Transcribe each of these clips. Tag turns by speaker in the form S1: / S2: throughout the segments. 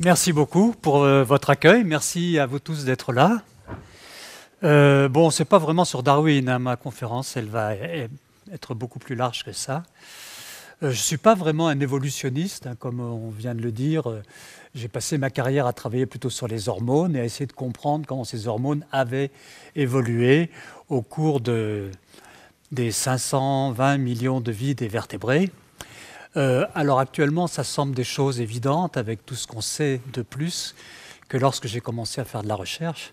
S1: Merci beaucoup pour euh, votre accueil. Merci à vous tous d'être là. Euh, bon, bon, n'est pas vraiment sur Darwin hein. ma conférence. Elle va être beaucoup plus large que ça. Euh, je ne suis pas vraiment un évolutionniste, hein, comme on vient de le dire. J'ai passé ma carrière à travailler plutôt sur les hormones et à essayer de comprendre comment ces hormones avaient évolué au cours de, des 520 millions de vies des vertébrés. Euh, alors actuellement, ça semble des choses évidentes avec tout ce qu'on sait de plus que lorsque j'ai commencé à faire de la recherche.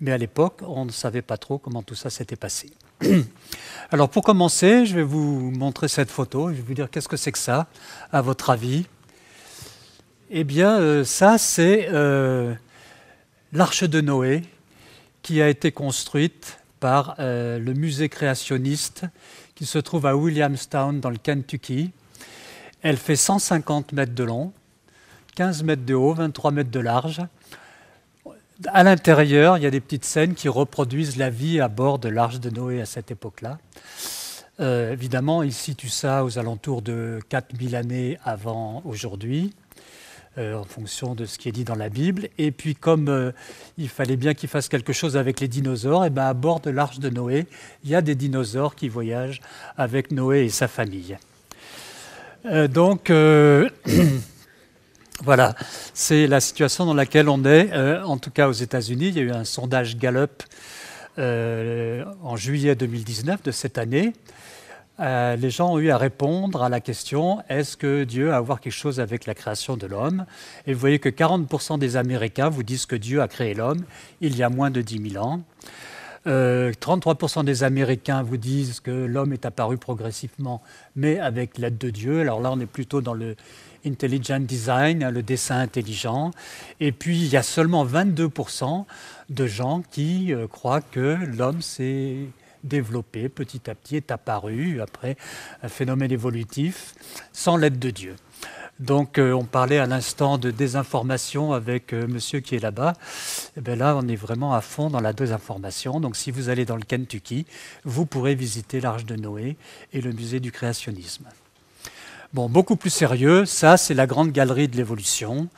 S1: Mais à l'époque, on ne savait pas trop comment tout ça s'était passé. Alors pour commencer, je vais vous montrer cette photo. Je vais vous dire qu'est-ce que c'est que ça, à votre avis. Eh bien, euh, ça, c'est euh, l'arche de Noé qui a été construite par euh, le musée créationniste qui se trouve à Williamstown dans le Kentucky. Elle fait 150 mètres de long, 15 mètres de haut, 23 mètres de large. À l'intérieur, il y a des petites scènes qui reproduisent la vie à bord de l'Arche de Noé à cette époque-là. Euh, évidemment, il situe ça aux alentours de 4000 années avant aujourd'hui. Euh, en fonction de ce qui est dit dans la Bible. Et puis comme euh, il fallait bien qu'il fasse quelque chose avec les dinosaures, et eh ben, à bord de l'arche de Noé, il y a des dinosaures qui voyagent avec Noé et sa famille. Euh, donc Voilà, c'est la situation dans laquelle on est, en tout cas aux États-Unis. Il y a eu un sondage Gallup en juillet 2019 de cette année euh, les gens ont eu à répondre à la question est-ce que Dieu a à voir quelque chose avec la création de l'homme Et vous voyez que 40% des Américains vous disent que Dieu a créé l'homme il y a moins de 10 000 ans. 33% euh, des Américains vous disent que l'homme est apparu progressivement, mais avec l'aide de Dieu. Alors là, on est plutôt dans le intelligent design, le dessin intelligent. Et puis, il y a seulement 22% de gens qui euh, croient que l'homme c'est développé petit à petit, est apparu après un phénomène évolutif sans l'aide de Dieu. Donc euh, on parlait à l'instant de désinformation avec euh, monsieur qui est là-bas. Et eh là, on est vraiment à fond dans la désinformation. Donc si vous allez dans le Kentucky, vous pourrez visiter l'Arche de Noé et le musée du créationnisme. Bon, beaucoup plus sérieux, ça c'est la Grande Galerie de l'Évolution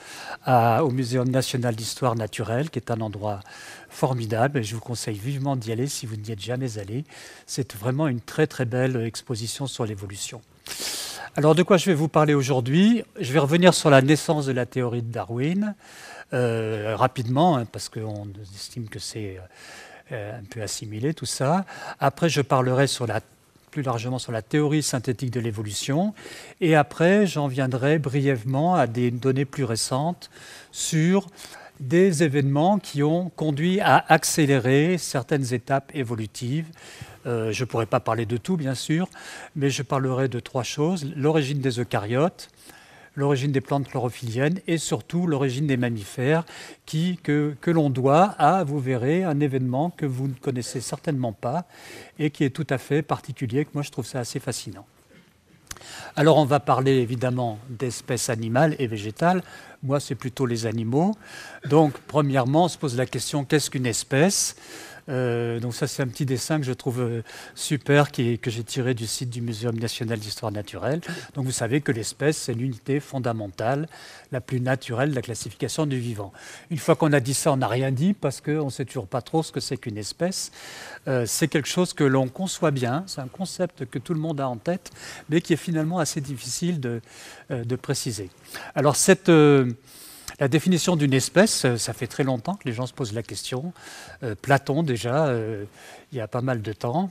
S1: euh, au Muséum national d'histoire naturelle, qui est un endroit formidable et je vous conseille vivement d'y aller si vous n'y êtes jamais allé. C'est vraiment une très très belle exposition sur l'évolution. Alors de quoi je vais vous parler aujourd'hui Je vais revenir sur la naissance de la théorie de Darwin, euh, rapidement, hein, parce qu'on estime que c'est... Euh, un peu assimilé tout ça. Après, je parlerai sur la plus largement sur la théorie synthétique de l'évolution. Et après, j'en viendrai brièvement à des données plus récentes sur des événements qui ont conduit à accélérer certaines étapes évolutives. Euh, je ne pourrai pas parler de tout, bien sûr, mais je parlerai de trois choses. L'origine des eucaryotes, l'origine des plantes chlorophylliennes et surtout l'origine des mammifères qui, que, que l'on doit à, vous verrez, un événement que vous ne connaissez certainement pas et qui est tout à fait particulier, que moi je trouve ça assez fascinant. Alors on va parler évidemment d'espèces animales et végétales. Moi, c'est plutôt les animaux. Donc, premièrement, on se pose la question qu'est-ce qu'une espèce euh, donc ça, c'est un petit dessin que je trouve euh, super, qui, que j'ai tiré du site du Muséum national d'histoire naturelle. Donc vous savez que l'espèce, c'est l'unité fondamentale, la plus naturelle de la classification du vivant. Une fois qu'on a dit ça, on n'a rien dit, parce qu'on ne sait toujours pas trop ce que c'est qu'une espèce. Euh, c'est quelque chose que l'on conçoit bien, c'est un concept que tout le monde a en tête, mais qui est finalement assez difficile de, de préciser. Alors cette... La définition d'une espèce, euh, ça fait très longtemps que les gens se posent la question. Euh, Platon, déjà, euh, il y a pas mal de temps,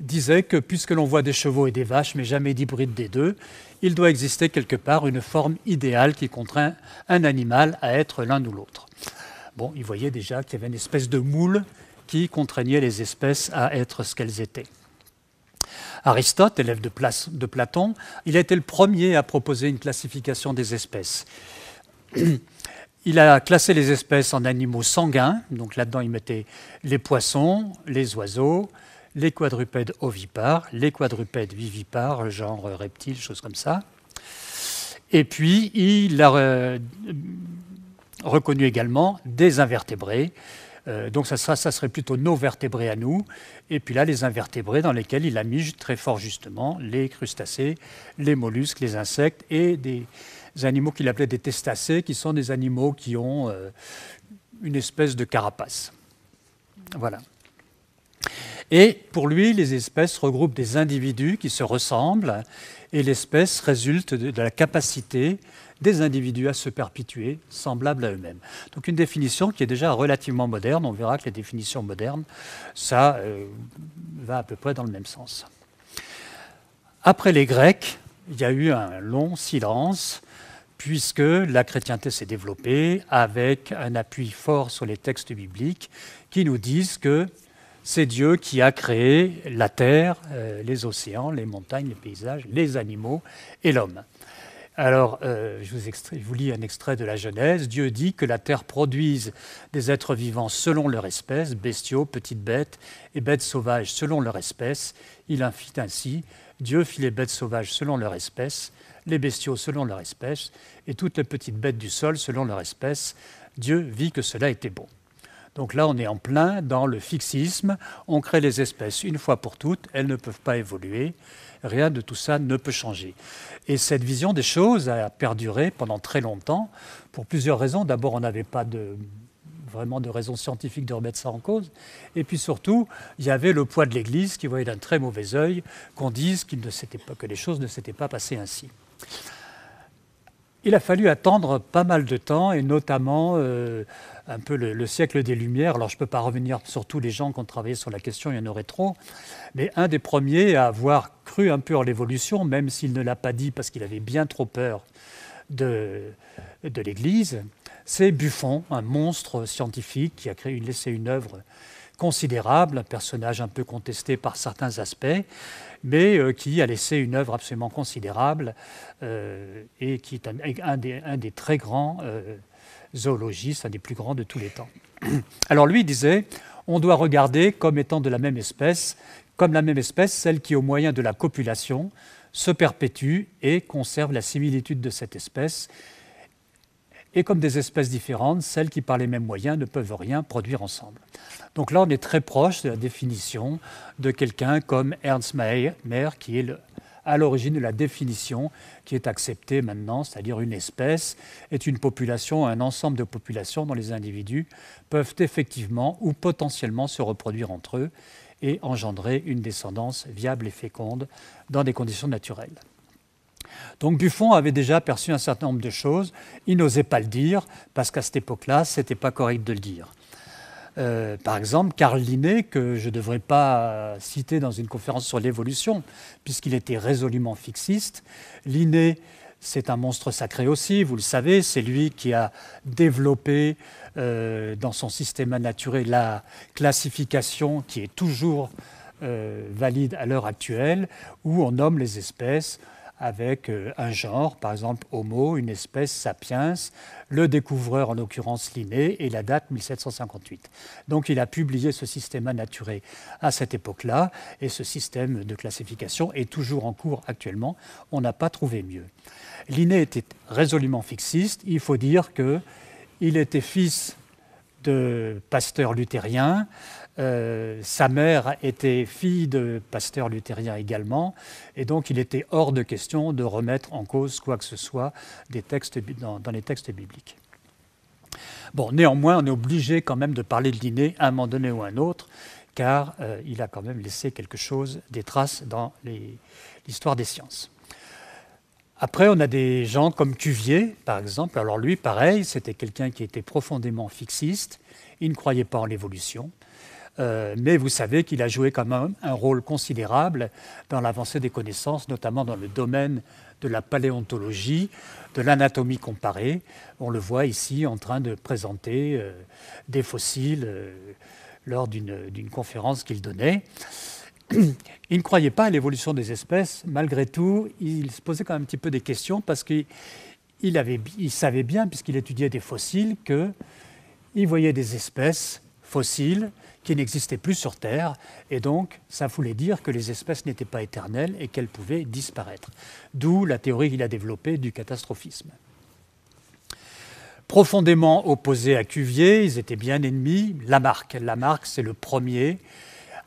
S1: disait que puisque l'on voit des chevaux et des vaches, mais jamais d'hybrides des deux, il doit exister quelque part une forme idéale qui contraint un animal à être l'un ou l'autre. Bon, il voyait déjà qu'il y avait une espèce de moule qui contraignait les espèces à être ce qu'elles étaient. Aristote, élève de, Platon, il a été le premier à proposer une classification des espèces. Il a classé les espèces en animaux sanguins, donc là-dedans il mettait les poissons, les oiseaux, les quadrupèdes ovipares, les quadrupèdes vivipares, genre reptiles, choses comme ça. Et puis il a euh, reconnu également des invertébrés, euh, donc ça, serait plutôt nos vertébrés à nous. Et puis là, les invertébrés dans lesquels il a mis très fort justement les crustacés, les mollusques, les insectes et des animaux qu'il appelait des testacés, qui sont des animaux qui ont euh, une espèce de carapace. Voilà. Et pour lui, les espèces regroupent des individus qui se ressemblent et l'espèce résulte de la capacité des individus à se perpétuer semblables à eux-mêmes. Donc une définition qui est déjà relativement moderne. On verra que les définitions modernes, ça euh, va à peu près dans le même sens. Après les Grecs, il y a eu un long silence puisque la chrétienté s'est développée avec un appui fort sur les textes bibliques qui nous disent que c'est Dieu qui a créé la terre, euh, les océans, les montagnes, les paysages, les animaux et l'homme. Alors, euh, je, vous je, vous lis un extrait de la Genèse. Dieu dit que la terre produise des êtres vivants selon leur espèce, bestiaux, petites bêtes et bêtes sauvages selon leur espèce. Il en fit ainsi. Dieu fit les bêtes sauvages selon leur espèce, les bestiaux selon leur espèce, et toutes les petites bêtes du sol selon leur espèce. Dieu vit que cela était bon. Donc là, on est en plein dans le fixisme. On crée les espèces une fois pour toutes, elles ne peuvent pas évoluer. Rien de tout ça ne peut changer. Et cette vision des choses a perduré pendant très longtemps pour plusieurs raisons. D'abord, on n'avait pas vraiment de raisons scientifiques de remettre ça en cause. Et puis surtout, il y avait le poids de l'Église qui voyait d'un très mauvais œil qu'on dise qu'il ne pas, que les choses ne s'étaient pas passées ainsi. Il a fallu attendre pas mal de temps, et notamment euh, un peu le, siècle des Lumières. Alors je ne peux pas revenir sur tous les gens qui ont travaillé sur la question, il y en aurait trop. Mais un des premiers à avoir cru un peu en l'évolution, même s'il ne l'a pas dit parce qu'il avait bien trop peur de, de l'Église, c'est Buffon, un monstre scientifique qui a créé, laissé une œuvre considérable, un personnage un peu contesté par certains aspects, mais euh, qui a laissé une œuvre absolument considérable euh, et qui est un, un des, très grands euh, zoologistes, un des plus grands de tous les temps. Alors lui disait, on doit regarder comme étant de la même espèce, comme la même espèce, celle qui, au moyen de la copulation, se perpétue et conserve la similitude de cette espèce et comme des espèces différentes, celles qui par les mêmes moyens ne peuvent rien produire ensemble. Donc là, on est très proche de la définition de quelqu'un comme Ernst Mayr, qui est à l'origine de la définition qui est acceptée maintenant, c'est-à-dire une espèce est une population, un ensemble de populations dont les individus peuvent effectivement ou potentiellement se reproduire entre eux et engendrer une descendance viable et féconde dans des conditions naturelles. Donc Buffon avait déjà perçu un certain nombre de choses. Il n'osait pas le dire parce qu'à cette époque-là, ce n'était pas correct de le dire. Euh, par exemple, Carl Linné, que je ne devrais pas euh, citer dans une conférence sur l'évolution, puisqu'il était résolument fixiste. Linné, c'est un monstre sacré aussi, vous le savez, c'est lui qui a développé euh, dans son système naturel la classification qui est toujours valide à l'heure actuelle, où on nomme les espèces avec euh, un genre, par exemple Homo, une espèce, Sapiens, le découvreur en occurrence Linné, et la date 1758. Donc il a publié ce système naturel à cette époque-là, et ce système de classification est toujours en cours actuellement, on n'a pas trouvé mieux. Linné était résolument fixiste, il faut dire qu'il était fils de pasteur luthérien, euh, sa mère était fille de pasteur luthérien également, et donc il était hors de question de remettre en cause quoi que ce soit des textes, dans, les textes bibliques. Bon, néanmoins, on est obligé quand même de parler de Linné à un moment donné ou à un autre, car euh, il a quand même laissé quelque chose, des traces dans l'histoire des sciences. Après, on a des gens comme Cuvier, par exemple. Alors lui, pareil, c'était quelqu'un qui était profondément fixiste. Il ne croyait pas en l'évolution. Euh, mais vous savez qu'il a joué quand même un rôle considérable dans l'avancée des connaissances, notamment dans le domaine de la paléontologie, de l'anatomie comparée. On le voit ici en train de présenter euh, des fossiles euh, lors d'une conférence qu'il donnait. Il ne croyait pas à l'évolution des espèces. Malgré tout, il se posait quand même un petit peu des questions parce qu'il savait bien, puisqu'il étudiait des fossiles, qu'il voyait des espèces fossiles qui n'existait plus sur Terre. Et donc, ça voulait dire que les espèces n'étaient pas éternelles et qu'elles pouvaient disparaître. D'où la théorie qu'il a développée du catastrophisme. Profondément opposés à Cuvier, ils étaient bien ennemis. Lamarck, Lamarck, c'est le premier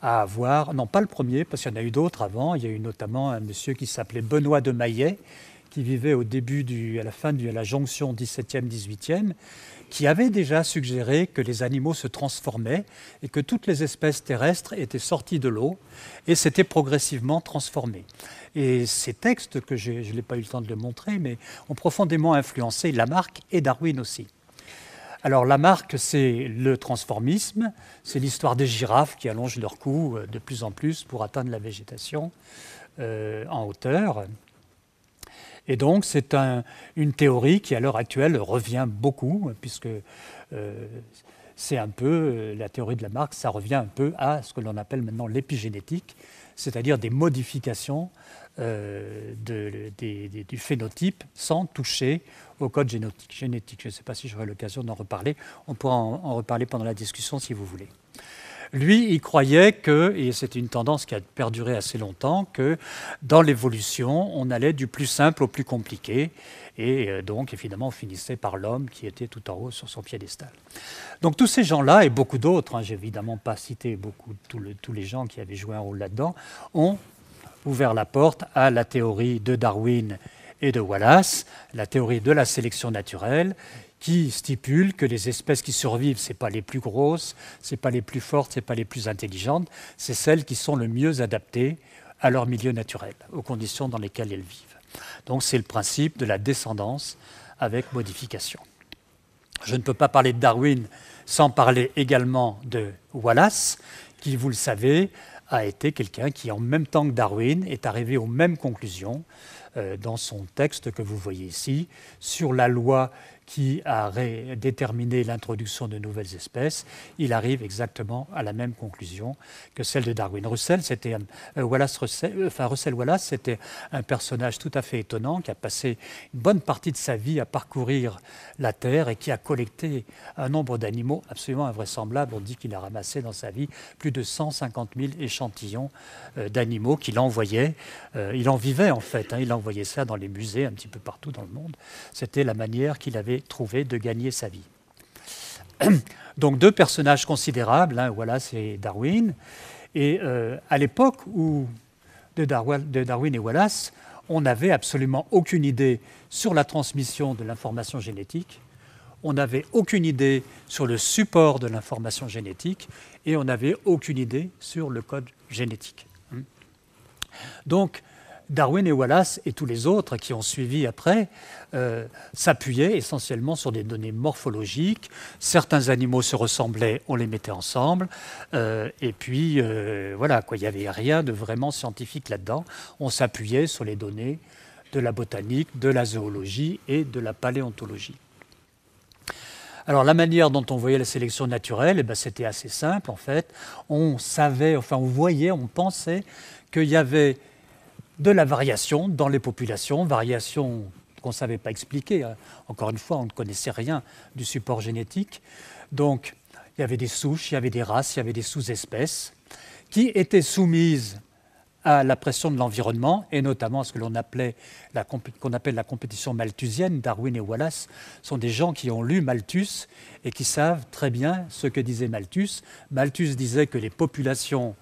S1: à avoir, non pas le premier, parce qu'il y en a eu d'autres avant. Il y a eu notamment un monsieur qui s'appelait Benoît de Maillet, qui vivait au début du, à la fin de la jonction 17e-18e, qui avait déjà suggéré que les animaux se transformaient et que toutes les espèces terrestres étaient sorties de l'eau et s'étaient progressivement transformées. Et ces textes, que je n'ai pas eu le temps de le montrer, mais ont profondément influencé Lamarck et Darwin aussi. Alors Lamarck, c'est le transformisme, c'est l'histoire des girafes qui allongent leur cou euh, de plus en plus pour atteindre la végétation euh, en hauteur. Et donc, c'est une théorie qui, à l'heure actuelle, revient beaucoup, puisque euh, c'est un peu, euh, la théorie de Lamarck, ça revient un peu à ce que l'on appelle maintenant l'épigénétique, c'est-à-dire des modifications euh, du phénotype sans toucher au code génétique. Je ne sais pas si j'aurai l'occasion d'en reparler. On pourra en reparler pendant la discussion si vous voulez. Lui, il croyait que, et c'est une tendance qui a perduré assez longtemps, que dans l'évolution, on allait du plus simple au plus compliqué. Et euh, donc, évidemment, on finissait par l'homme qui était tout en haut sur son piédestal. Donc, tous ces gens-là, et beaucoup d'autres, je hein, j'ai évidemment pas cité beaucoup, tous les gens qui avaient joué un rôle là-dedans, ont ouvert la porte à la théorie de Darwin et de Wallace, la théorie de la sélection naturelle, qui stipule que les espèces qui survivent, ce n'est pas les plus grosses, ce n'est pas les plus fortes, ce n'est pas les plus intelligentes, c'est celles qui sont le mieux adaptées à leur milieu naturel, aux conditions dans lesquelles elles vivent. Donc c'est le principe de la descendance avec modification. Je ne peux pas parler de Darwin sans parler également de Wallace, qui, vous le savez, a été quelqu'un qui, en même temps que Darwin, est arrivé aux mêmes conclusions euh, dans son texte que vous voyez ici sur la loi qui a déterminé l'introduction de nouvelles espèces, il arrive exactement à la même conclusion que celle de Darwin. Russell, c'était euh, Wallace, euh, Russell, Wallace, c'était un personnage tout à fait étonnant qui a passé une bonne partie de sa vie à parcourir la Terre et qui a collecté un nombre d'animaux absolument invraisemblable. On dit qu'il a ramassé dans sa vie plus de 150 000 échantillons euh, d'animaux qu'il envoyait. Il en vivait en fait, hein. il envoyait ça dans les musées un petit peu partout dans le monde. C'était la manière qu'il avait trouver de gagner sa vie. Donc deux personnages considérables, hein, Wallace voilà c'est Darwin, et euh, à l'époque où de Darwin et Wallace, on n'avait absolument aucune idée sur la transmission de l'information génétique, on n'avait aucune idée sur le support de l'information génétique et on n'avait aucune idée sur le code génétique. Hmm. Donc, Darwin et Wallace et tous les autres qui ont suivi après euh, s'appuyaient essentiellement sur des données morphologiques. Certains animaux se ressemblaient, on les mettait ensemble. Euh, et puis, euh, voilà, quoi, il n'y avait rien de vraiment scientifique là-dedans. On s'appuyait sur les données de la botanique, de la zoologie et de la paléontologie. Alors la manière dont on voyait la sélection naturelle, eh ben, c'était assez simple en fait. On savait, enfin on voyait, on pensait qu'il y avait de la variation dans les populations, variation qu'on ne savait pas expliquer. Hein. Encore une fois, on ne connaissait rien du support génétique. Donc, il y avait des souches, il y avait des races, il y avait des sous-espèces qui étaient soumises à la pression de l'environnement et notamment à ce que l'on appelait la qu'on appelle la compétition malthusienne. Darwin et Wallace sont des gens qui ont lu Malthus et qui savent très bien ce que disait Malthus. Malthus disait que les populations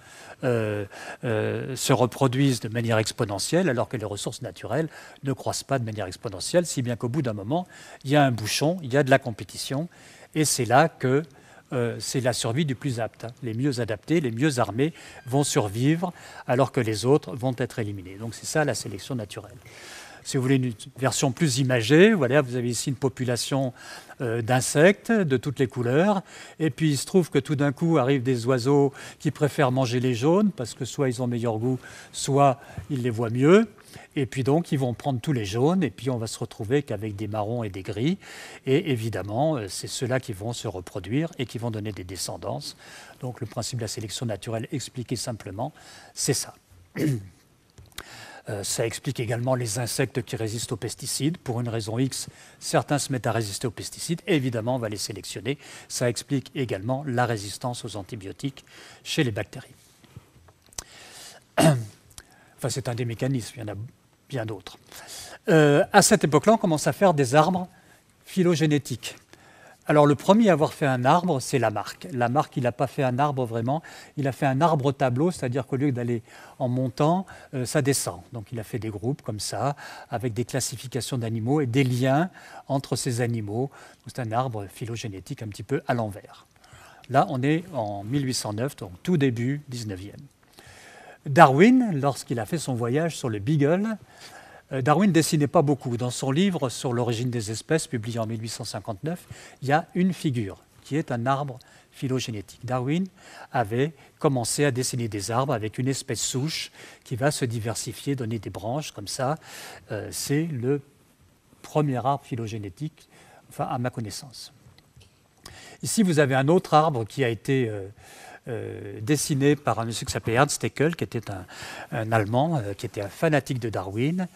S1: euh, euh, se reproduisent de manière exponentielle alors que les ressources naturelles ne croissent pas de manière exponentielle, si bien qu'au bout d'un moment, il y a un bouchon, il y a de la compétition, et c'est là que euh, c'est la survie du plus apte. Les mieux adaptés, les mieux armés vont survivre alors que les autres vont être éliminés. Donc c'est ça la sélection naturelle si vous voulez une version plus imagée, voilà, vous avez ici une population euh, d'insectes de toutes les couleurs. Et puis il se trouve que tout d'un coup arrivent des oiseaux qui préfèrent manger les jaunes parce que soit ils ont meilleur goût, soit ils les voient mieux. Et puis donc, ils vont prendre tous les jaunes, et puis on va se retrouver qu'avec des marrons et des gris. Et évidemment, euh, c'est ceux-là qui vont se reproduire et qui vont donner des descendances. Donc le principe de la sélection naturelle expliqué simplement, c'est ça. Euh, ça explique également les insectes qui résistent aux pesticides. Pour une raison X, certains se mettent à résister aux pesticides. Évidemment, on va les sélectionner. Ça explique également la résistance aux antibiotiques chez les bactéries. Enfin, c'est un des mécanismes, il y en a bien d'autres. Euh, à cette époque-là, on commence à faire des arbres phylogénétiques. Alors le premier à avoir fait un arbre, c'est Lamarck. Lamarck, il n'a pas fait un arbre vraiment, il a fait un arbre tableau, c'est-à-dire qu'au lieu d'aller en montant, euh, ça descend. Donc il a fait des groupes comme ça, avec des classifications d'animaux et des liens entre ces animaux. C'est un arbre phylogénétique un petit peu à l'envers. Là, on est en 1809, donc tout début 19e. Darwin, lorsqu'il a fait son voyage sur le Beagle, euh, Darwin dessinait pas beaucoup. Dans son livre sur l'origine des espèces, publié en 1859, il y a une figure qui est un arbre phylogénétique. Darwin avait commencé à dessiner des arbres avec une espèce souche qui va se diversifier, donner des branches comme ça. Euh, c'est le premier arbre phylogénétique, enfin à ma connaissance. Ici, vous avez un autre arbre qui a été euh, euh, dessiné par un monsieur qui s'appelait Ernst Haeckel, qui était un, Allemand, euh, qui était un fanatique de Darwin,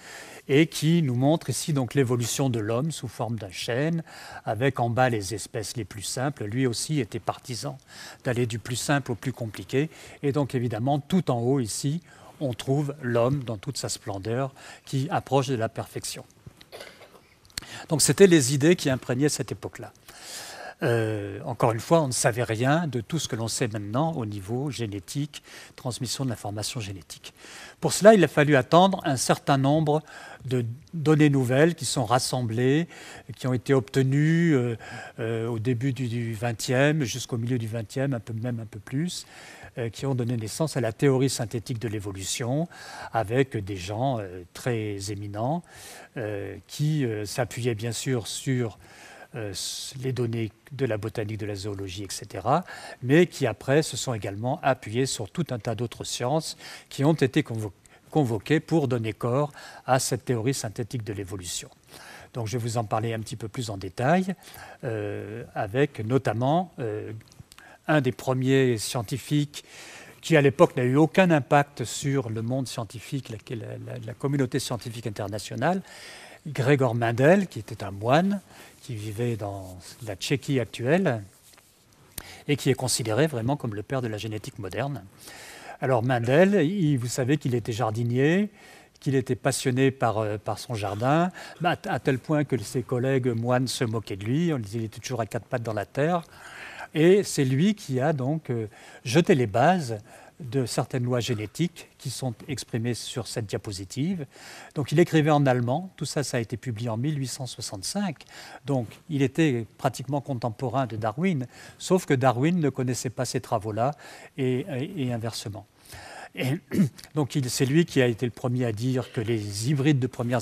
S1: et qui nous montre ici donc l'évolution de l'homme sous forme d'un chêne, avec en bas les espèces les plus simples. Lui aussi était partisan d'aller du plus simple au plus compliqué, et donc évidemment tout en haut ici, on trouve l'homme dans toute sa splendeur qui approche de la perfection. Donc c'était les idées qui imprégnaient cette époque-là. Euh, encore une fois, on ne savait rien de tout ce que l'on sait maintenant au niveau génétique, transmission de l'information génétique. Pour cela, il a fallu attendre un certain nombre de données nouvelles qui sont rassemblées, qui ont été obtenues euh, euh, au début du XXe, jusqu'au milieu du XXe, un peu même un peu plus, qui ont donné naissance à la théorie synthétique de l'évolution, avec des gens très éminents qui s'appuyaient bien sûr sur euh, les données de la botanique, de la zoologie, etc., mais qui après se sont également appuyées sur tout un tas d'autres sciences qui ont été convoquées pour donner corps à cette théorie synthétique de l'évolution. Donc je vais vous en parler un petit peu plus en détail, euh, avec notamment euh, un des premiers scientifiques qui à l'époque n'a eu aucun impact sur le monde scientifique, la, la communauté scientifique internationale, Gregor Mendel, qui était un moine, qui vivait dans la Tchéquie actuelle et qui est considéré vraiment comme le père de la génétique moderne. Alors Mendel, il, vous savez qu'il était jardinier, qu'il était passionné par, euh, par son jardin, à, tel point que ses collègues moines se moquaient de lui, on disait il était toujours à quatre pattes dans la terre. Et c'est lui qui a donc euh, jeté les bases de certaines lois génétiques qui sont exprimées sur cette diapositive. Donc il écrivait en allemand, tout ça ça a été publié en 1865, donc il était pratiquement contemporain de Darwin, sauf que Darwin ne connaissait pas ces travaux-là et, inversement. Et donc c'est lui qui a été le premier à dire que les hybrides de première,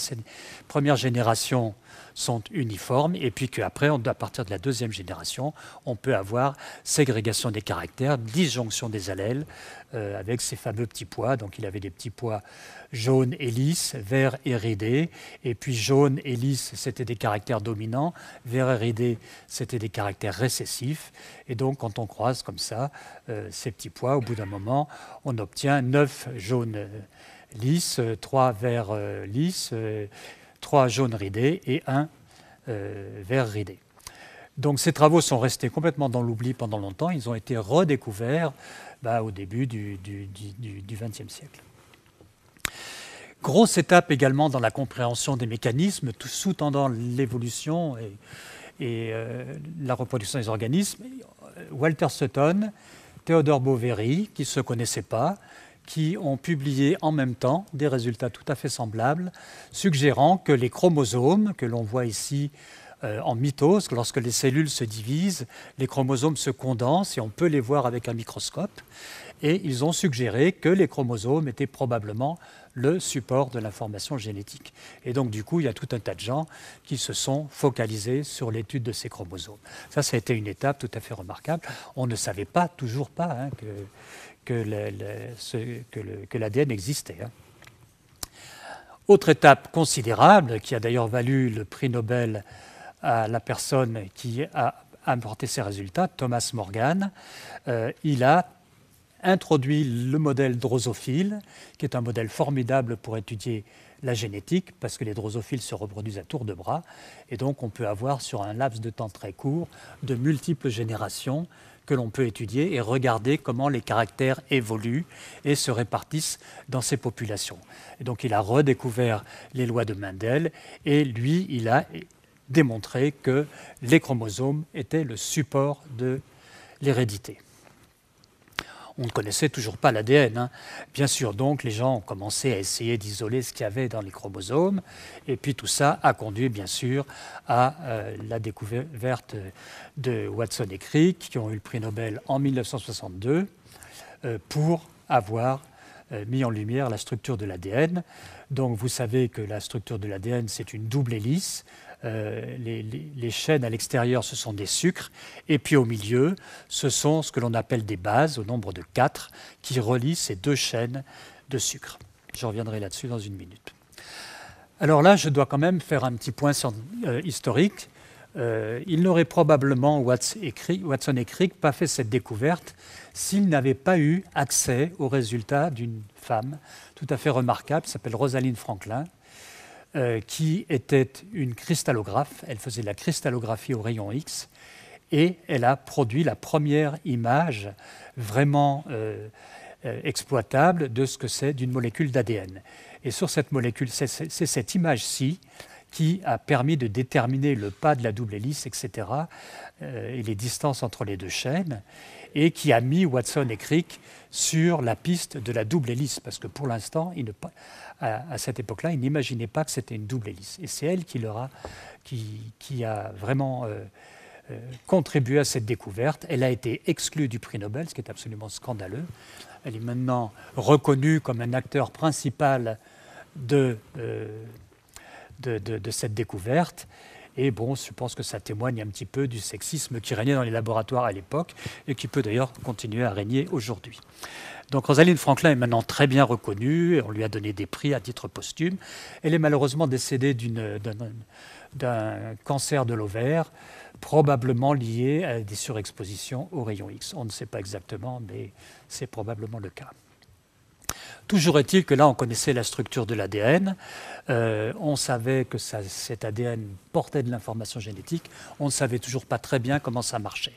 S1: première génération sont uniformes, et puis qu'après, à partir de la deuxième génération, on peut avoir ségrégation des caractères, disjonction des allèles, euh, avec ces fameux petits pois. Donc il avait des petits pois jaunes et lisses, verts et ridés, et puis jaunes et lisses, c'était des caractères dominants, verts et ridés, c'était des caractères récessifs, et donc quand on croise comme ça euh, ces petits pois, au bout d'un moment, on obtient 9 jaunes euh, lisses, 3 verts lisses, trois jaunes ridés et un euh, vert ridé. Donc ces travaux sont restés complètement dans l'oubli pendant longtemps. Ils ont été redécouverts bah, au début du XXe siècle. Grosse étape également dans la compréhension des mécanismes sous-tendant l'évolution et, euh, la reproduction des organismes. Walter Sutton, Théodore Boveri, qui ne se connaissaient pas, qui ont publié en même temps des résultats tout à fait semblables, suggérant que les chromosomes, que l'on voit ici euh, en mitose, lorsque les cellules se divisent, les chromosomes se condensent et on peut les voir avec un microscope, et ils ont suggéré que les chromosomes étaient probablement le support de l'information génétique. Et donc, du coup, il y a tout un tas de gens qui se sont focalisés sur l'étude de ces chromosomes. Ça, ça a été une étape tout à fait remarquable. On ne savait pas, toujours pas, hein, que que l'ADN existait. Hein. Autre étape considérable, qui a d'ailleurs valu le prix Nobel à la personne qui a apporté ces résultats, Thomas Morgan, euh, il a introduit le modèle drosophile, qui est un modèle formidable pour étudier la génétique, parce que les drosophiles se reproduisent à tour de bras, et donc on peut avoir sur un laps de temps très court de multiples générations que l'on peut étudier et regarder comment les caractères évoluent et se répartissent dans ces populations. donc il a redécouvert les lois de Mendel et lui, il a démontré que les chromosomes étaient le support de l'hérédité on ne connaissait toujours pas l'ADN. Hein. Bien sûr, donc, les gens ont commencé à essayer d'isoler ce qu'il y avait dans les chromosomes. Et puis tout ça a conduit, bien sûr, à euh, la découverte de Watson et Crick, qui ont eu le prix Nobel en 1962, euh, pour avoir euh, mis en lumière la structure de l'ADN. Donc vous savez que la structure de l'ADN, c'est une double hélice euh, les, chaînes à l'extérieur, ce sont des sucres. Et puis au milieu, ce sont ce que l'on appelle des bases, au nombre de quatre, qui relient ces deux chaînes de sucre. Je reviendrai là-dessus dans une minute. Alors là, je dois quand même faire un petit point euh, historique. Euh, il n'aurait probablement, Watson et Crick, pas fait cette découverte s'il n'avait pas eu accès aux résultats d'une femme tout à fait remarquable, qui s'appelle Rosaline Franklin, euh, qui était une cristallographe. Elle faisait la cristallographie au rayon X et elle a produit la première image vraiment euh, euh, exploitable de ce que c'est d'une molécule d'ADN. Et sur cette molécule, c'est cette image-ci qui a permis de déterminer le pas de la double hélice, etc., et les distances entre les deux chaînes, et qui a mis Watson et Crick sur la piste de la double hélice, parce que pour l'instant, à, cette époque-là, ils n'imaginaient pas que c'était une double hélice. Et c'est elle qui, a, qui, a vraiment euh, euh, contribué à cette découverte. Elle a été exclue du prix Nobel, ce qui est absolument scandaleux. Elle est maintenant reconnue comme un acteur principal de euh, cette découverte. Et bon, je pense que ça témoigne un petit peu du sexisme qui régnait dans les laboratoires à l'époque et qui peut d'ailleurs continuer à régner aujourd'hui. Donc Rosaline Franklin est maintenant très bien reconnue, et on lui a donné des prix à titre posthume. Elle est malheureusement décédée d'un cancer de l'ovaire, probablement lié à des surexpositions aux rayons X. On ne sait pas exactement, mais c'est probablement le cas. Toujours est-il que là, on connaissait la structure de l'ADN, euh, on savait que cet ADN portait de l'information génétique, on ne savait toujours pas très bien comment ça marchait.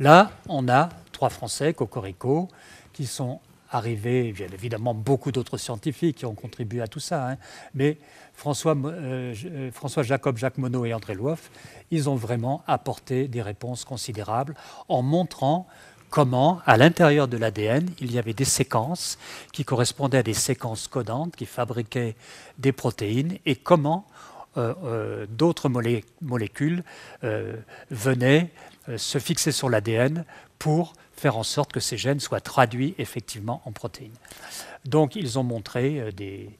S1: Là, on a trois Français, Cocorico, qui sont arrivés, il y a évidemment beaucoup d'autres scientifiques qui ont contribué à tout ça, hein. mais François, euh, euh, François Jacob, Jacques Monod et André Loif, ils ont vraiment apporté des réponses considérables en montrant comment, à l'intérieur de l'ADN, il y avait des séquences qui correspondaient à des séquences codantes qui fabriquaient des protéines et comment euh, euh, d'autres molécules euh, venaient se fixer sur l'ADN pour faire en sorte que ces gènes soient traduits effectivement en protéines. Donc ils ont montré des,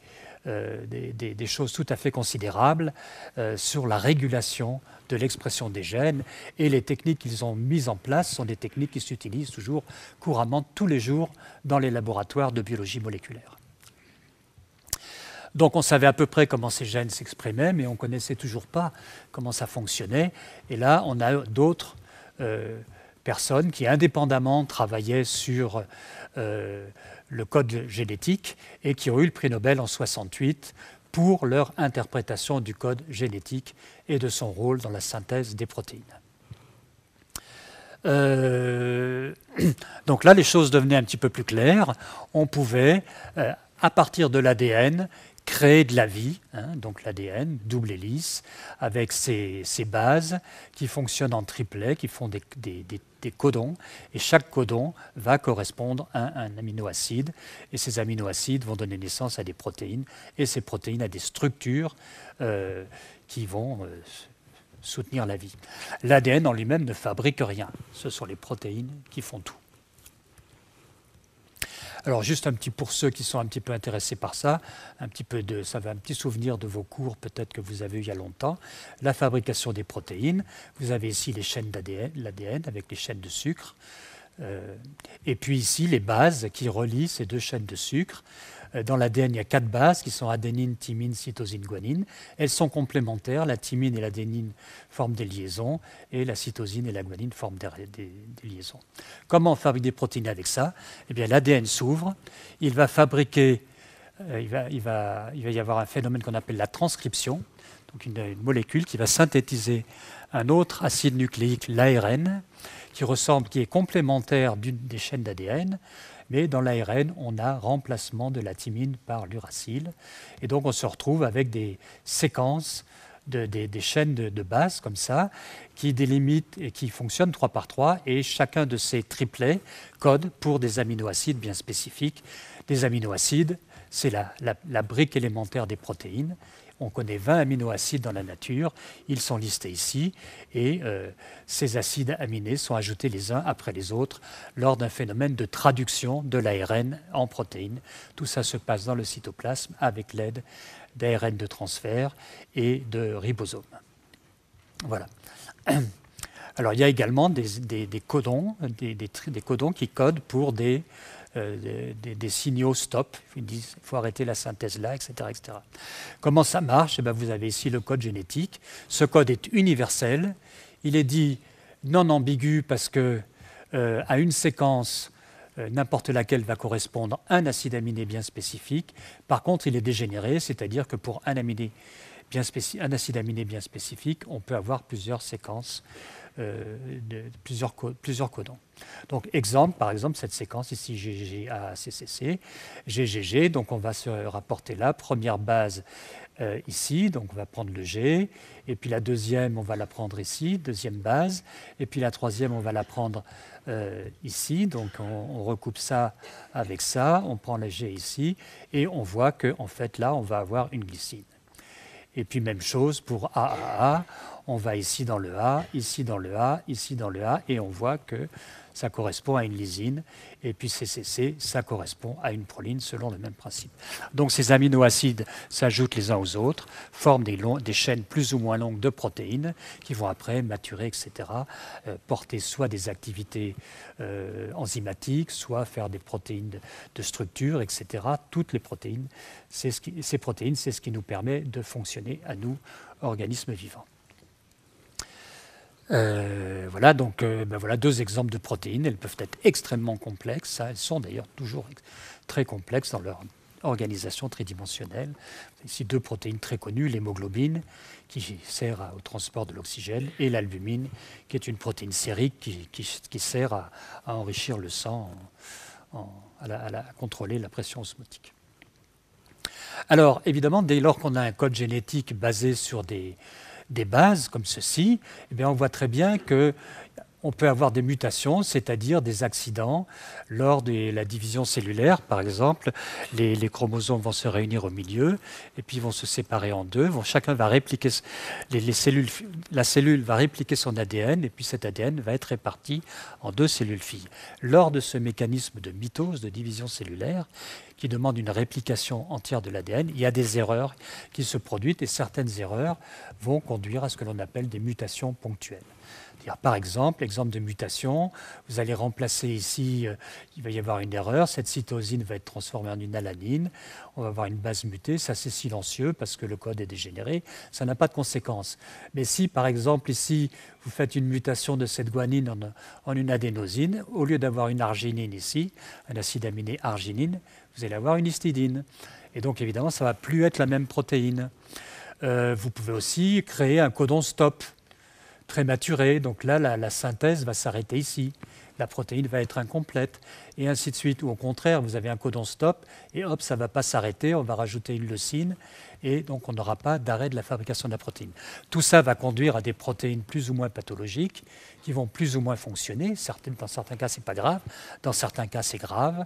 S1: euh, des, choses tout à fait considérables euh, sur la régulation de l'expression des gènes. Et les techniques qu'ils ont mises en place sont des techniques qui s'utilisent toujours couramment tous les jours dans les laboratoires de biologie moléculaire. Donc on savait à peu près comment ces gènes s'exprimaient, mais on ne connaissait toujours pas comment ça fonctionnait. Et là, on a d'autres euh, personnes qui indépendamment travaillaient sur le code génétique et qui ont eu le prix Nobel en 68 pour leur interprétation du code génétique et de son rôle dans la synthèse des protéines. Euh, donc là, les choses devenaient un petit peu plus claires. On pouvait, euh, à partir de l'ADN, créer de la vie, hein, donc l'ADN, double hélice, avec ses, bases qui fonctionnent en triplet, qui font des, codons, et chaque codon va correspondre à un aminoacide, et ces aminoacides vont donner naissance à des protéines, et ces protéines à des structures euh, qui vont... Euh, soutenir la vie. L'ADN en lui-même ne fabrique rien, ce sont les protéines qui font tout. Alors juste un petit pour ceux qui sont un petit peu intéressés par ça, un petit peu de, ça va un petit souvenir de vos cours peut-être que vous avez eu il y a longtemps. La fabrication des protéines. Vous avez ici les chaînes d'ADN, l'ADN avec les chaînes de sucre. Euh, et puis ici les bases qui relient ces deux chaînes de sucre. Euh, dans l'ADN, il y a quatre bases qui sont adénine, thymine, cytosine, guanine. Elles sont complémentaires. La thymine et l'adénine forment des liaisons et la cytosine et la guanine forment des, liaisons. Comment on fabrique des protéines avec ça eh bien, l'ADN s'ouvre. Il va fabriquer euh, il va, y avoir un phénomène qu'on appelle la transcription, donc une, une, molécule qui va synthétiser un autre acide nucléique, l'ARN, qui ressemble, qui est complémentaire d'une des chaînes d'ADN mais dans l'ARN, on a remplacement de la thymine par l'uracile. Et donc, on se retrouve avec des séquences des, chaînes de, de, base comme ça, qui délimitent et qui fonctionnent trois par trois, et chacun de ces triplets code pour des aminoacides bien spécifiques. Des aminoacides, c'est la brique élémentaire des protéines, on connaît 20 aminoacides dans la nature, ils sont listés ici, et euh, ces acides aminés sont ajoutés les uns après les autres lors d'un phénomène de traduction de l'ARN en protéines. Tout ça se passe dans le cytoplasme avec l'aide d'ARN de transfert et de ribosomes. Voilà. Alors il y a également des, des, codons qui codent pour des euh, des, signaux stop. Ils disent faut arrêter la synthèse là, etc. Comment ça marche eh ben, Vous avez ici le code génétique. Ce code est universel. Il est dit non ambigu parce que euh, à une séquence, euh, n'importe laquelle va correspondre un acide aminé bien spécifique. Par contre, il est dégénéré, c'est-à-dire que pour un, acide aminé bien spécifique, on peut avoir plusieurs séquences, plusieurs codons. Donc, exemple, par exemple, cette séquence ici, CCC GGG, donc on va se rapporter là, première base euh, ici, donc on va prendre le G, et puis la deuxième, on va la prendre ici, deuxième base, et puis la troisième, on va la prendre euh, ici, donc on, recoupe ça avec ça, on prend le G ici, et on voit qu'en en fait, là, on va avoir une glycine. Et puis même chose pour AAA, on va ici dans le A, ici dans le A, ici dans le A, et on voit que ça correspond à une lysine, et puis CCC, ça correspond à une proline selon le même principe. Donc ces aminoacides s'ajoutent les uns aux autres, forment des, des, chaînes plus ou moins longues de protéines qui vont après maturer, etc., euh, porter soit des activités euh, enzymatiques, soit faire des protéines de, structure, etc. Toutes les protéines, ce ces protéines, c'est ce qui nous permet de fonctionner à nous, organismes vivants. Euh, voilà, donc euh, ben voilà deux exemples de protéines. Elles peuvent être extrêmement complexes. Elles sont d'ailleurs toujours très complexes dans leur organisation tridimensionnelle. Ici deux protéines très connues, l'hémoglobine qui sert au transport de l'oxygène et l'albumine qui est une protéine sérique qui, sert à, enrichir le sang, à contrôler la pression osmotique. Alors évidemment, dès lors qu'on a un code génétique basé sur des, des bases comme ceci, eh on voit très bien que on peut avoir des mutations, c'est-à-dire des accidents lors de la division cellulaire, par exemple. Les, chromosomes vont se réunir au milieu et puis vont se séparer en deux. chacun va répliquer les, cellules, la cellule va répliquer son ADN et puis cet ADN va être réparti en deux cellules filles. Lors de ce mécanisme de mitose, de division cellulaire, qui demande une réplication entière de l'ADN, il y a des erreurs qui se produisent et certaines erreurs vont conduire à ce que l'on appelle des mutations ponctuelles par exemple, exemple de mutation, vous allez remplacer ici, euh, il va y avoir une erreur, cette cytosine va être transformée en une alanine, on va avoir une base mutée, ça c'est silencieux parce que le code est dégénéré, ça n'a pas de conséquence. Mais si, par exemple, ici, vous faites une mutation de cette guanine en, une adénosine, au lieu d'avoir une arginine ici, un acide aminé arginine, vous allez avoir une histidine. Et donc, évidemment, ça ne va plus être la même protéine. Euh, vous pouvez aussi créer un codon stop prématurée. Donc là, la, synthèse va s'arrêter ici. La protéine va être incomplète, et ainsi de suite. Ou au contraire, vous avez un codon stop, et hop, ça ne va pas s'arrêter, on va rajouter une leucine, et donc on n'aura pas d'arrêt de la fabrication de la protéine. Tout ça va conduire à des protéines plus ou moins pathologiques, qui vont plus ou moins fonctionner. dans certains cas, ce n'est pas grave. Dans certains cas, c'est grave.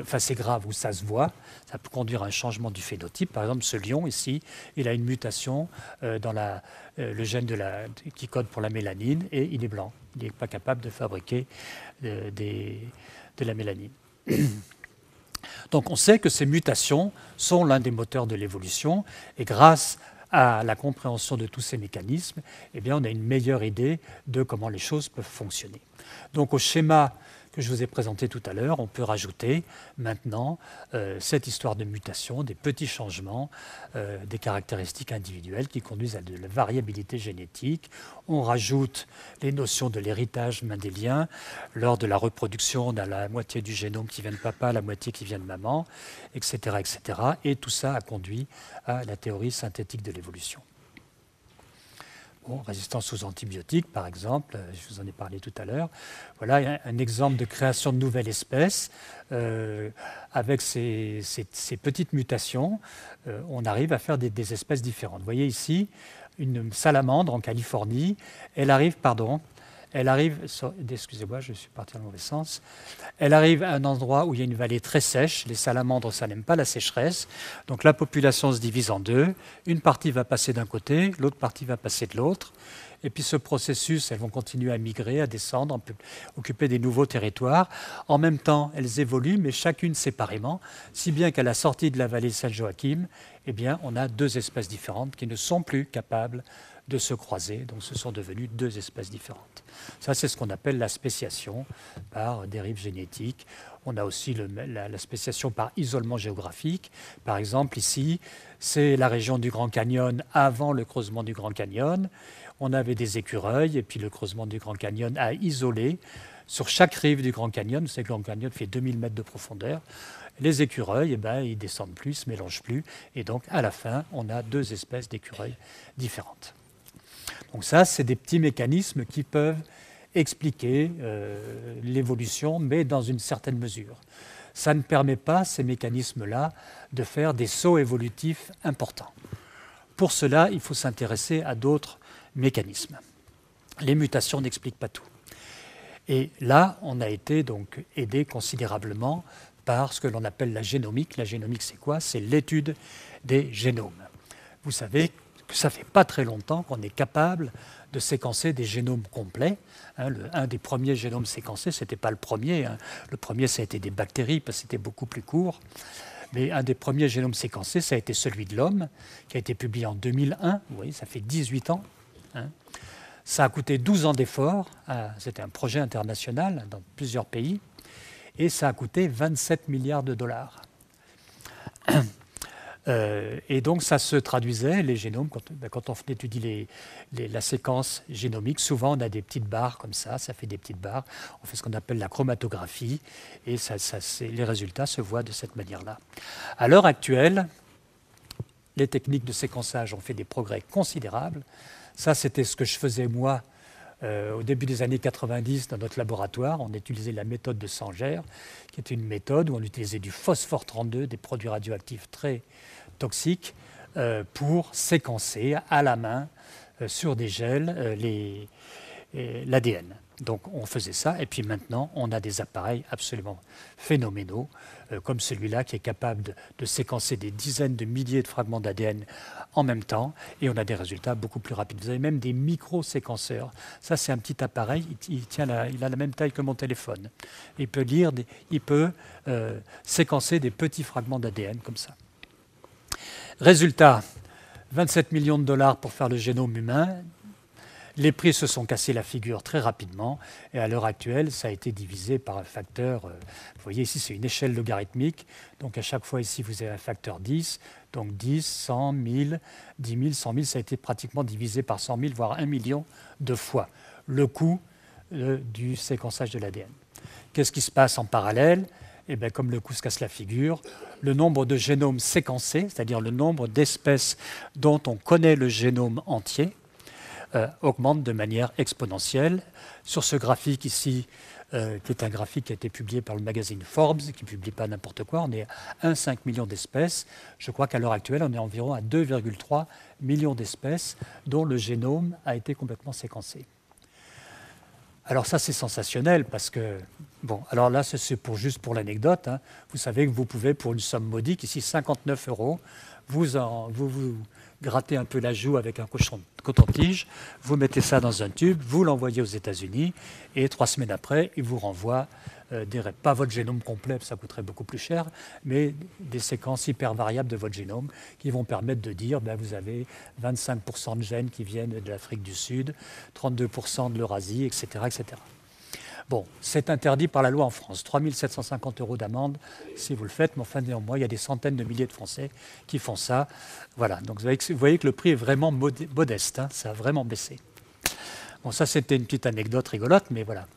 S1: enfin, c'est grave où ça se voit. Ça peut conduire à un changement du phénotype. Par exemple, ce lion ici, il a une mutation euh, dans euh, le gène qui code pour la mélanine et il est blanc. Il n'est pas capable de fabriquer euh, de, de la mélanine. Donc on sait que ces mutations sont l'un des moteurs de l'évolution et grâce à à la compréhension de tous ces mécanismes, eh bien, on a une meilleure idée de comment les choses peuvent fonctionner. Donc au schéma que je vous ai présenté tout à l'heure, on peut rajouter maintenant euh, cette histoire de mutation, des petits changements, euh, des caractéristiques individuelles qui conduisent à de la variabilité génétique. On rajoute les notions de l'héritage mendélien. Lors de la reproduction, on la moitié du génome qui vient de papa, la moitié qui vient de maman, etc. etc. et tout ça a conduit à la théorie synthétique de l'évolution résistance aux antibiotiques, par exemple, euh, je vous en ai parlé tout à l'heure. Voilà un, exemple de création de nouvelles espèces. Euh, avec ces, petites mutations, euh, on arrive à faire des, des, espèces différentes. Vous voyez ici, une salamandre en Californie, elle arrive, pardon, elle arrive, excusez-moi, je suis parti dans le mauvais sens. Elle arrive à un endroit où il y a une vallée très sèche. Les salamandres, ça n'aime pas la sécheresse. Donc la population se divise en deux. Une partie va passer d'un côté, l'autre partie va passer de l'autre. Et puis ce processus, elles vont continuer à migrer, à descendre, occuper des nouveaux territoires. En même temps, elles évoluent, mais chacune séparément, si bien qu'à la sortie de la vallée de saint Joachim, eh bien, on a deux espèces différentes qui ne sont plus capables de se croiser. Donc ce sont devenus deux espèces différentes. Ça, c'est ce qu'on appelle la spéciation par dérive génétique. On a aussi la, spéciation par isolement géographique. Par exemple, ici, c'est la région du Grand Canyon avant le creusement du Grand Canyon. On avait des écureuils et puis le creusement du Grand Canyon a isolé sur chaque rive du Grand Canyon. Vous savez le Grand Canyon fait 2000 mètres de profondeur. Les écureuils, ils eh ben, ils descendent plus, se mélangent plus. Et donc, à la fin, on a deux espèces d'écureuils différentes. Donc ça, c'est des petits mécanismes qui peuvent expliquer euh, l'évolution, mais dans une certaine mesure. Ça ne permet pas, ces mécanismes-là, de faire des sauts évolutifs importants. Pour cela, il faut s'intéresser à d'autres mécanismes. Les mutations n'expliquent pas tout. Et là, on a été donc aidé considérablement par ce que l'on appelle la génomique. La génomique, c'est quoi C'est l'étude des génomes. Vous savez ça fait pas très longtemps qu'on est capable de séquencer des génomes complets. Hein, un des premiers génomes séquencés, ce n'était pas le premier. Hein. Le premier, ça a été des bactéries, parce que c'était beaucoup plus court. Mais un des premiers génomes séquencés, ça a été celui de l'homme, qui a été publié en 2001. Vous voyez, ça fait 18 ans. Hein. Ça a coûté 12 ans d'efforts. C'était un projet international dans plusieurs pays. Et ça a coûté 27 milliards de dollars. Euh, et donc ça se traduisait, les génomes, quand, ben, on étudie la séquence génomique, souvent on a des petites barres comme ça, ça fait des petites barres, on fait ce qu'on appelle la chromatographie, et les résultats se voient de cette manière-là. À l'heure actuelle, les techniques de séquençage ont fait des progrès considérables. Ça, c'était ce que je faisais moi euh, au début des années 90 dans notre laboratoire. On utilisait la méthode de Sanger, qui est une méthode où on utilisait du phosphore 32, des produits radioactifs très toxiques, euh, pour séquencer à la main euh, sur des gels les euh, l'ADN. Donc on faisait ça, et puis maintenant on a des appareils absolument phénoménaux, euh, comme celui-là qui est capable de, séquencer des dizaines de milliers de fragments d'ADN en même temps, et on a des résultats beaucoup plus rapides. Vous avez même des micro-séquenceurs. Ça c'est un petit appareil, il, tient il a la même taille que mon téléphone. Il peut lire, il peut euh, séquencer des petits fragments d'ADN comme ça. Résultat, 27 millions de dollars pour faire le génome humain, les prix se sont cassés la figure très rapidement et à l'heure actuelle, ça a été divisé par un facteur. Euh, vous voyez ici, c'est une échelle logarithmique. Donc à chaque fois ici, vous avez un facteur 10. Donc 10, 100, 1000, 10 000, 100 000, ça a été pratiquement divisé par 100 000, voire 1 million de fois. Le coût euh, du séquençage de l'ADN. Qu'est-ce qui se passe en parallèle eh bien, comme le coût se casse la figure, le nombre de génomes séquencés, c'est-à-dire le nombre d'espèces dont on connaît le génome entier, euh, augmente de manière exponentielle. Sur ce graphique ici, euh, qui est un graphique qui a été publié par le magazine Forbes, qui ne publie pas n'importe quoi, on est à 1,5 million d'espèces. Je crois qu'à l'heure actuelle, on est environ à 2,3 millions d'espèces dont le génome a été complètement séquencé. Alors ça, c'est sensationnel parce que, bon, alors là, c'est pour, juste pour l'anecdote. Hein. Vous savez que vous pouvez, pour une somme modique, ici 59 euros, vous, en, vous, grattez un peu la joue avec un coton-tige, vous mettez ça dans un tube, vous l'envoyez aux États-Unis, et trois semaines après, il vous renvoie euh, des, pas votre génome complet, ça coûterait beaucoup plus cher, mais des séquences hyper variables de votre génome qui vont permettre de dire, ben, vous avez 25% de gènes qui viennent de l'Afrique du Sud, 32% de l'Eurasie, etc., etc. Bon, c'est interdit par la loi en France. 3 750 euros d'amende si vous le faites, mais enfin néanmoins, il y a des centaines de milliers de Français qui font ça. Voilà, donc vous voyez que, le prix est vraiment modeste, hein. ça a vraiment baissé. Bon, ça c'était une petite anecdote rigolote, mais voilà.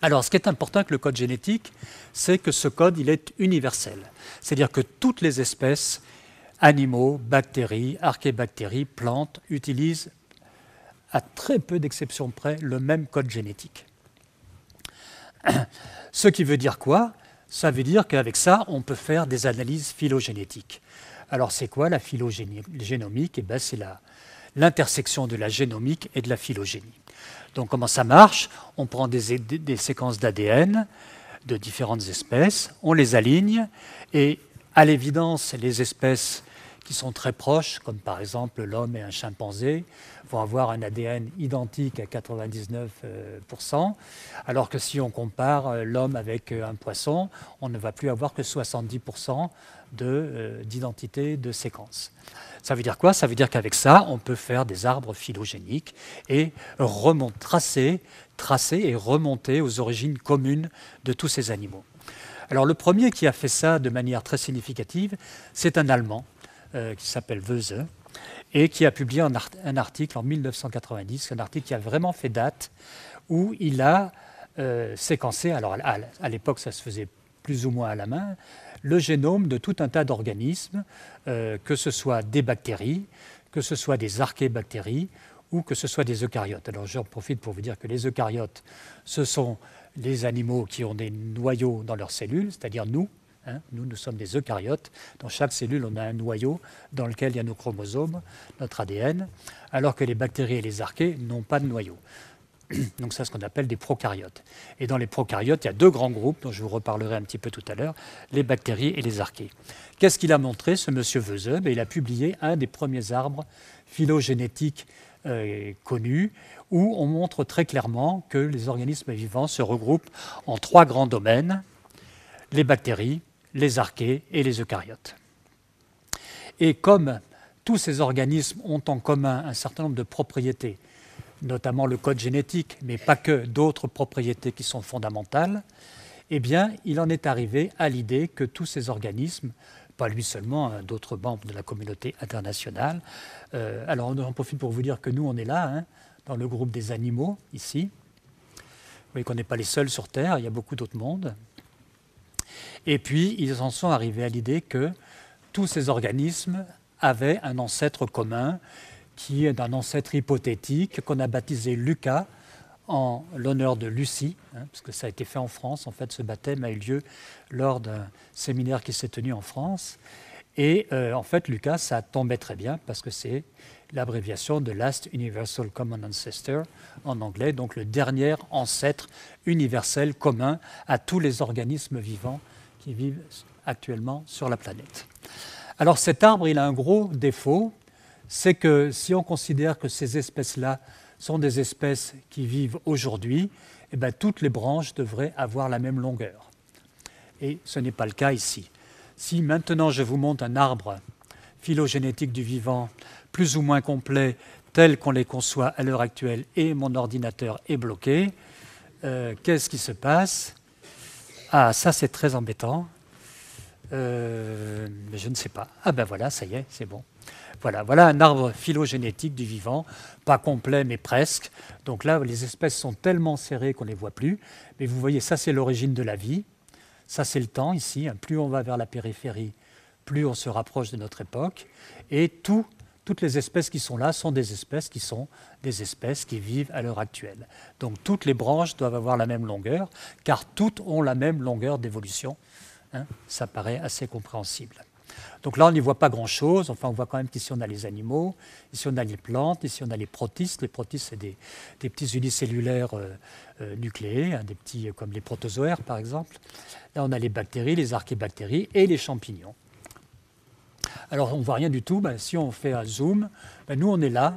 S1: Alors, ce qui est important avec le code génétique, c'est que ce code, il est universel. C'est-à-dire que toutes les espèces, animaux, bactéries, archébactéries, plantes, utilisent, à très peu d'exceptions près, le même code génétique. Ce qui veut dire quoi Ça veut dire qu'avec ça, on peut faire des analyses phylogénétiques. Alors c'est quoi la phylogénomique eh ben, C'est l'intersection de la génomique et de la phylogénie. Donc comment ça marche On prend des, des séquences d'ADN de différentes espèces, on les aligne, et à l'évidence, les espèces qui sont très proches, comme par exemple l'homme et un chimpanzé, vont avoir un ADN identique à 99%, alors que si on compare euh, l'homme avec euh, un poisson, on ne va plus avoir que 70% euh, d'identité de, séquence. Ça veut dire quoi Ça veut dire qu'avec ça, on peut faire des arbres phylogéniques et remonter, tracer, tracer et remonter aux origines communes de tous ces animaux. Alors le premier qui a fait ça de manière très significative, c'est un Allemand euh, qui s'appelle Veuze, et qui a publié un, un, article en 1990, un article qui a vraiment fait date, où il a euh, séquencé, alors à l'époque ça se faisait plus ou moins à la main, le génome de tout un tas d'organismes, euh, que ce soit des bactéries, que ce soit des archébactéries ou que ce soit des eucaryotes. Alors j'en profite pour vous dire que les eucaryotes, ce sont les animaux qui ont des noyaux dans leurs cellules, c'est-à-dire nous, Hein, nous, nous sommes des eucaryotes. Dans chaque cellule, on a un noyau dans lequel il y a nos chromosomes, notre ADN, alors que les bactéries et les archées n'ont pas de noyau. Donc c'est ce qu'on appelle des prokaryotes. Et dans les prokaryotes, il y a deux grands groupes dont je vous reparlerai un petit peu tout à l'heure, les bactéries et les archées. Qu'est-ce qu'il a montré, ce monsieur Veuzeux ben, Il a publié un des premiers arbres phylogénétiques euh, connus où on montre très clairement que les organismes vivants se regroupent en trois grands domaines, les bactéries, les archées et les eucaryotes. Et comme tous ces organismes ont en commun un certain nombre de propriétés, notamment le code génétique, mais pas que, d'autres propriétés qui sont fondamentales, eh bien, il en est arrivé à l'idée que tous ces organismes, pas lui seulement, hein, d'autres membres de la communauté internationale, euh, alors on en profite pour vous dire que nous, on est là, hein, dans le groupe des animaux, ici. Vous voyez qu'on n'est pas les seuls sur Terre, il y a beaucoup d'autres mondes. Et puis, ils en sont arrivés à l'idée que tous ces organismes avaient un ancêtre commun, qui est un ancêtre hypothétique qu'on a baptisé Lucas en l'honneur de Lucie, hein, parce que ça a été fait en France. En fait, ce baptême a eu lieu lors d'un séminaire qui s'est tenu en France. Et euh, en fait, Lucas, ça tombait très bien parce que c'est l'abréviation de Last Universal Common Ancestor en anglais, donc le dernier ancêtre universel commun à tous les organismes vivants qui vivent actuellement sur la planète. Alors cet arbre, il a un gros défaut, c'est que si on considère que ces espèces-là sont des espèces qui vivent aujourd'hui, eh ben, toutes les branches devraient avoir la même longueur. Et ce n'est pas le cas ici. Si maintenant je vous montre un arbre phylogénétique du vivant plus ou moins complet tel qu'on les conçoit à l'heure actuelle et mon ordinateur est bloqué, euh, qu'est-ce qui se passe ah, ça c'est très embêtant. Euh, mais je ne sais pas. Ah ben voilà, ça y est, c'est bon. Voilà, voilà un arbre phylogénétique du vivant, pas complet mais presque. Donc là, les espèces sont tellement serrées qu'on ne les voit plus. Mais vous voyez, ça c'est l'origine de la vie. Ça c'est le temps ici. Hein. Plus on va vers la périphérie, plus on se rapproche de notre époque. Et tout, toutes les espèces qui sont là sont des espèces qui sont des espèces qui vivent à l'heure actuelle. Donc toutes les branches doivent avoir la même longueur, car toutes ont la même longueur d'évolution. Hein. ça paraît assez compréhensible. Donc là, on n'y voit pas grand-chose. Enfin, on voit quand même qu'ici, on a les animaux, ici, on a les plantes, ici, on a les protistes. Les protistes, c'est des, petits unicellulaires euh, euh nucléés, hein, des petits comme les protozoaires, par exemple. Là, on a les bactéries, les archébactéries et les champignons. Alors, on ne voit rien du tout. Ben, si on fait un zoom, ben, nous, on est là.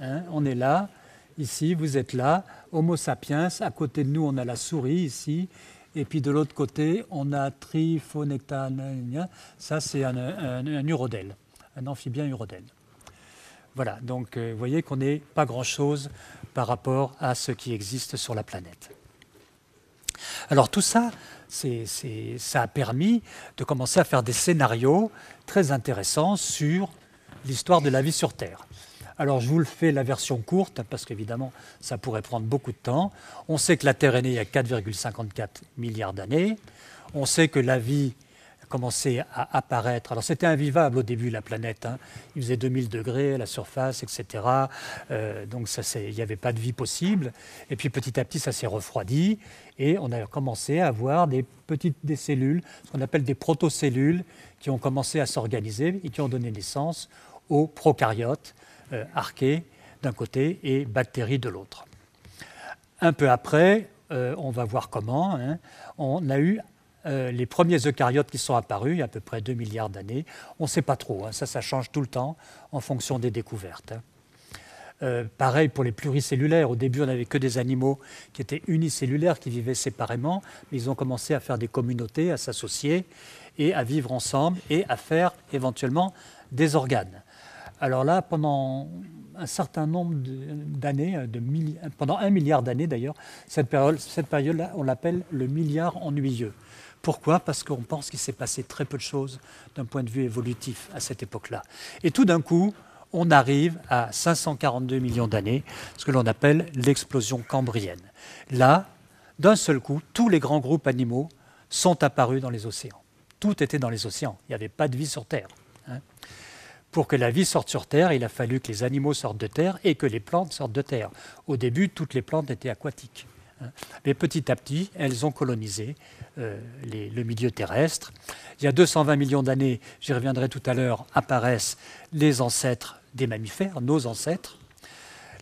S1: Hein, on est là, ici, vous êtes là, Homo sapiens, à côté de nous, on a la souris ici, et puis de l'autre côté, on a Triphonectan, ça c'est un, un, urodèle, un amphibien urodèle. Voilà, donc euh, vous voyez qu'on n'est pas grand-chose par rapport à ce qui existe sur la planète. Alors tout ça, ça a permis de commencer à faire des scénarios très intéressants sur l'histoire de la vie sur Terre. Alors je vous le fais la version courte, parce qu'évidemment, ça pourrait prendre beaucoup de temps. On sait que la Terre est née il y a 4,54 milliards d'années. On sait que la vie a commencé à apparaître. Alors c'était invivable au début la planète. Hein. Il faisait 2000 degrés à la surface, etc. Euh, donc ça, il n'y avait pas de vie possible. Et puis petit à petit, ça s'est refroidi et on a commencé à avoir des petites des cellules, ce qu'on appelle des protocellules, qui ont commencé à s'organiser et qui ont donné naissance aux prokaryotes, euh, archées d'un côté et bactéries de l'autre. Un peu après, euh, on va voir comment, hein, on a eu euh, les premiers eucaryotes qui sont apparus, il y a à peu près 2 milliards d'années. On ne sait pas trop, hein, ça, ça change tout le temps en fonction des découvertes. Hein. pareil pour les pluricellulaires. Au début, on n'avait que des animaux qui étaient unicellulaires, qui vivaient séparément, mais ils ont commencé à faire des communautés, à s'associer et à vivre ensemble et à faire éventuellement des organes. Alors là, pendant un certain nombre d'années, pendant un milliard d'années d'ailleurs, cette période-là, cette période on l'appelle le milliard ennuyeux. Pourquoi Parce qu'on pense qu'il s'est passé très peu de choses d'un point de vue évolutif à cette époque-là. Et tout d'un coup, on arrive à 542 millions d'années, ce que l'on appelle l'explosion cambrienne. Là, d'un seul coup, tous les grands groupes animaux sont apparus dans les océans. Tout était dans les océans. Il n'y avait pas de vie sur Terre. Hein. Pour que la vie sorte sur Terre, il a fallu que les animaux sortent de Terre et que les plantes sortent de Terre. Au début, toutes les plantes étaient aquatiques. Hein. Mais petit à petit, elles ont colonisé euh, le milieu terrestre. Il y a 220 millions d'années, j'y reviendrai tout à l'heure, apparaissent les ancêtres des mammifères, nos ancêtres.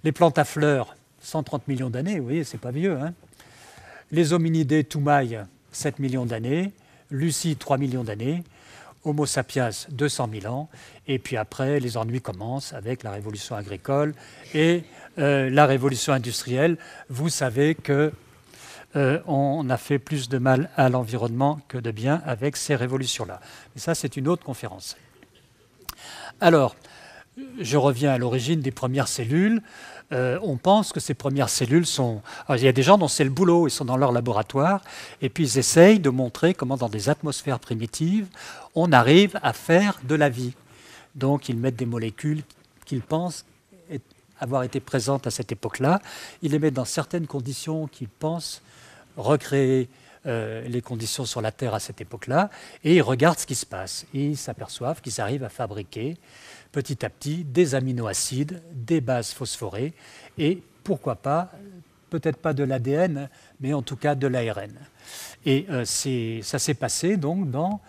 S1: Les plantes à fleurs, 130 millions d'années, vous voyez, c'est pas vieux. Hein. les hominidés, Toumaï, 7 millions d'années. Lucie, 3 millions d'années. Homo sapiens 200 000 ans, et puis après les ennuis commencent avec la révolution agricole et euh, la révolution industrielle. Vous savez que euh, on a fait plus de mal à l'environnement que de bien avec ces révolutions-là. Mais ça, c'est une autre conférence. Alors, je reviens à l'origine des premières cellules. Euh, on pense que ces premières cellules sont... il y a des gens dont c'est le boulot, ils sont dans leur laboratoire, et puis ils essayent de montrer comment dans des atmosphères primitives, on arrive à faire de la vie. Donc ils mettent des molécules qu'ils pensent avoir été présentes à cette époque-là, ils les mettent dans certaines conditions qu'ils pensent recréer euh, les conditions sur la Terre à cette époque-là, et ils regardent ce qui se passe. ils s'aperçoivent qu'ils arrivent à fabriquer petit à petit des aminoacides, des bases phosphorées et pourquoi pas, peut-être pas de l'ADN, mais en tout cas de l'ARN. Et euh, ça s'est passé donc dans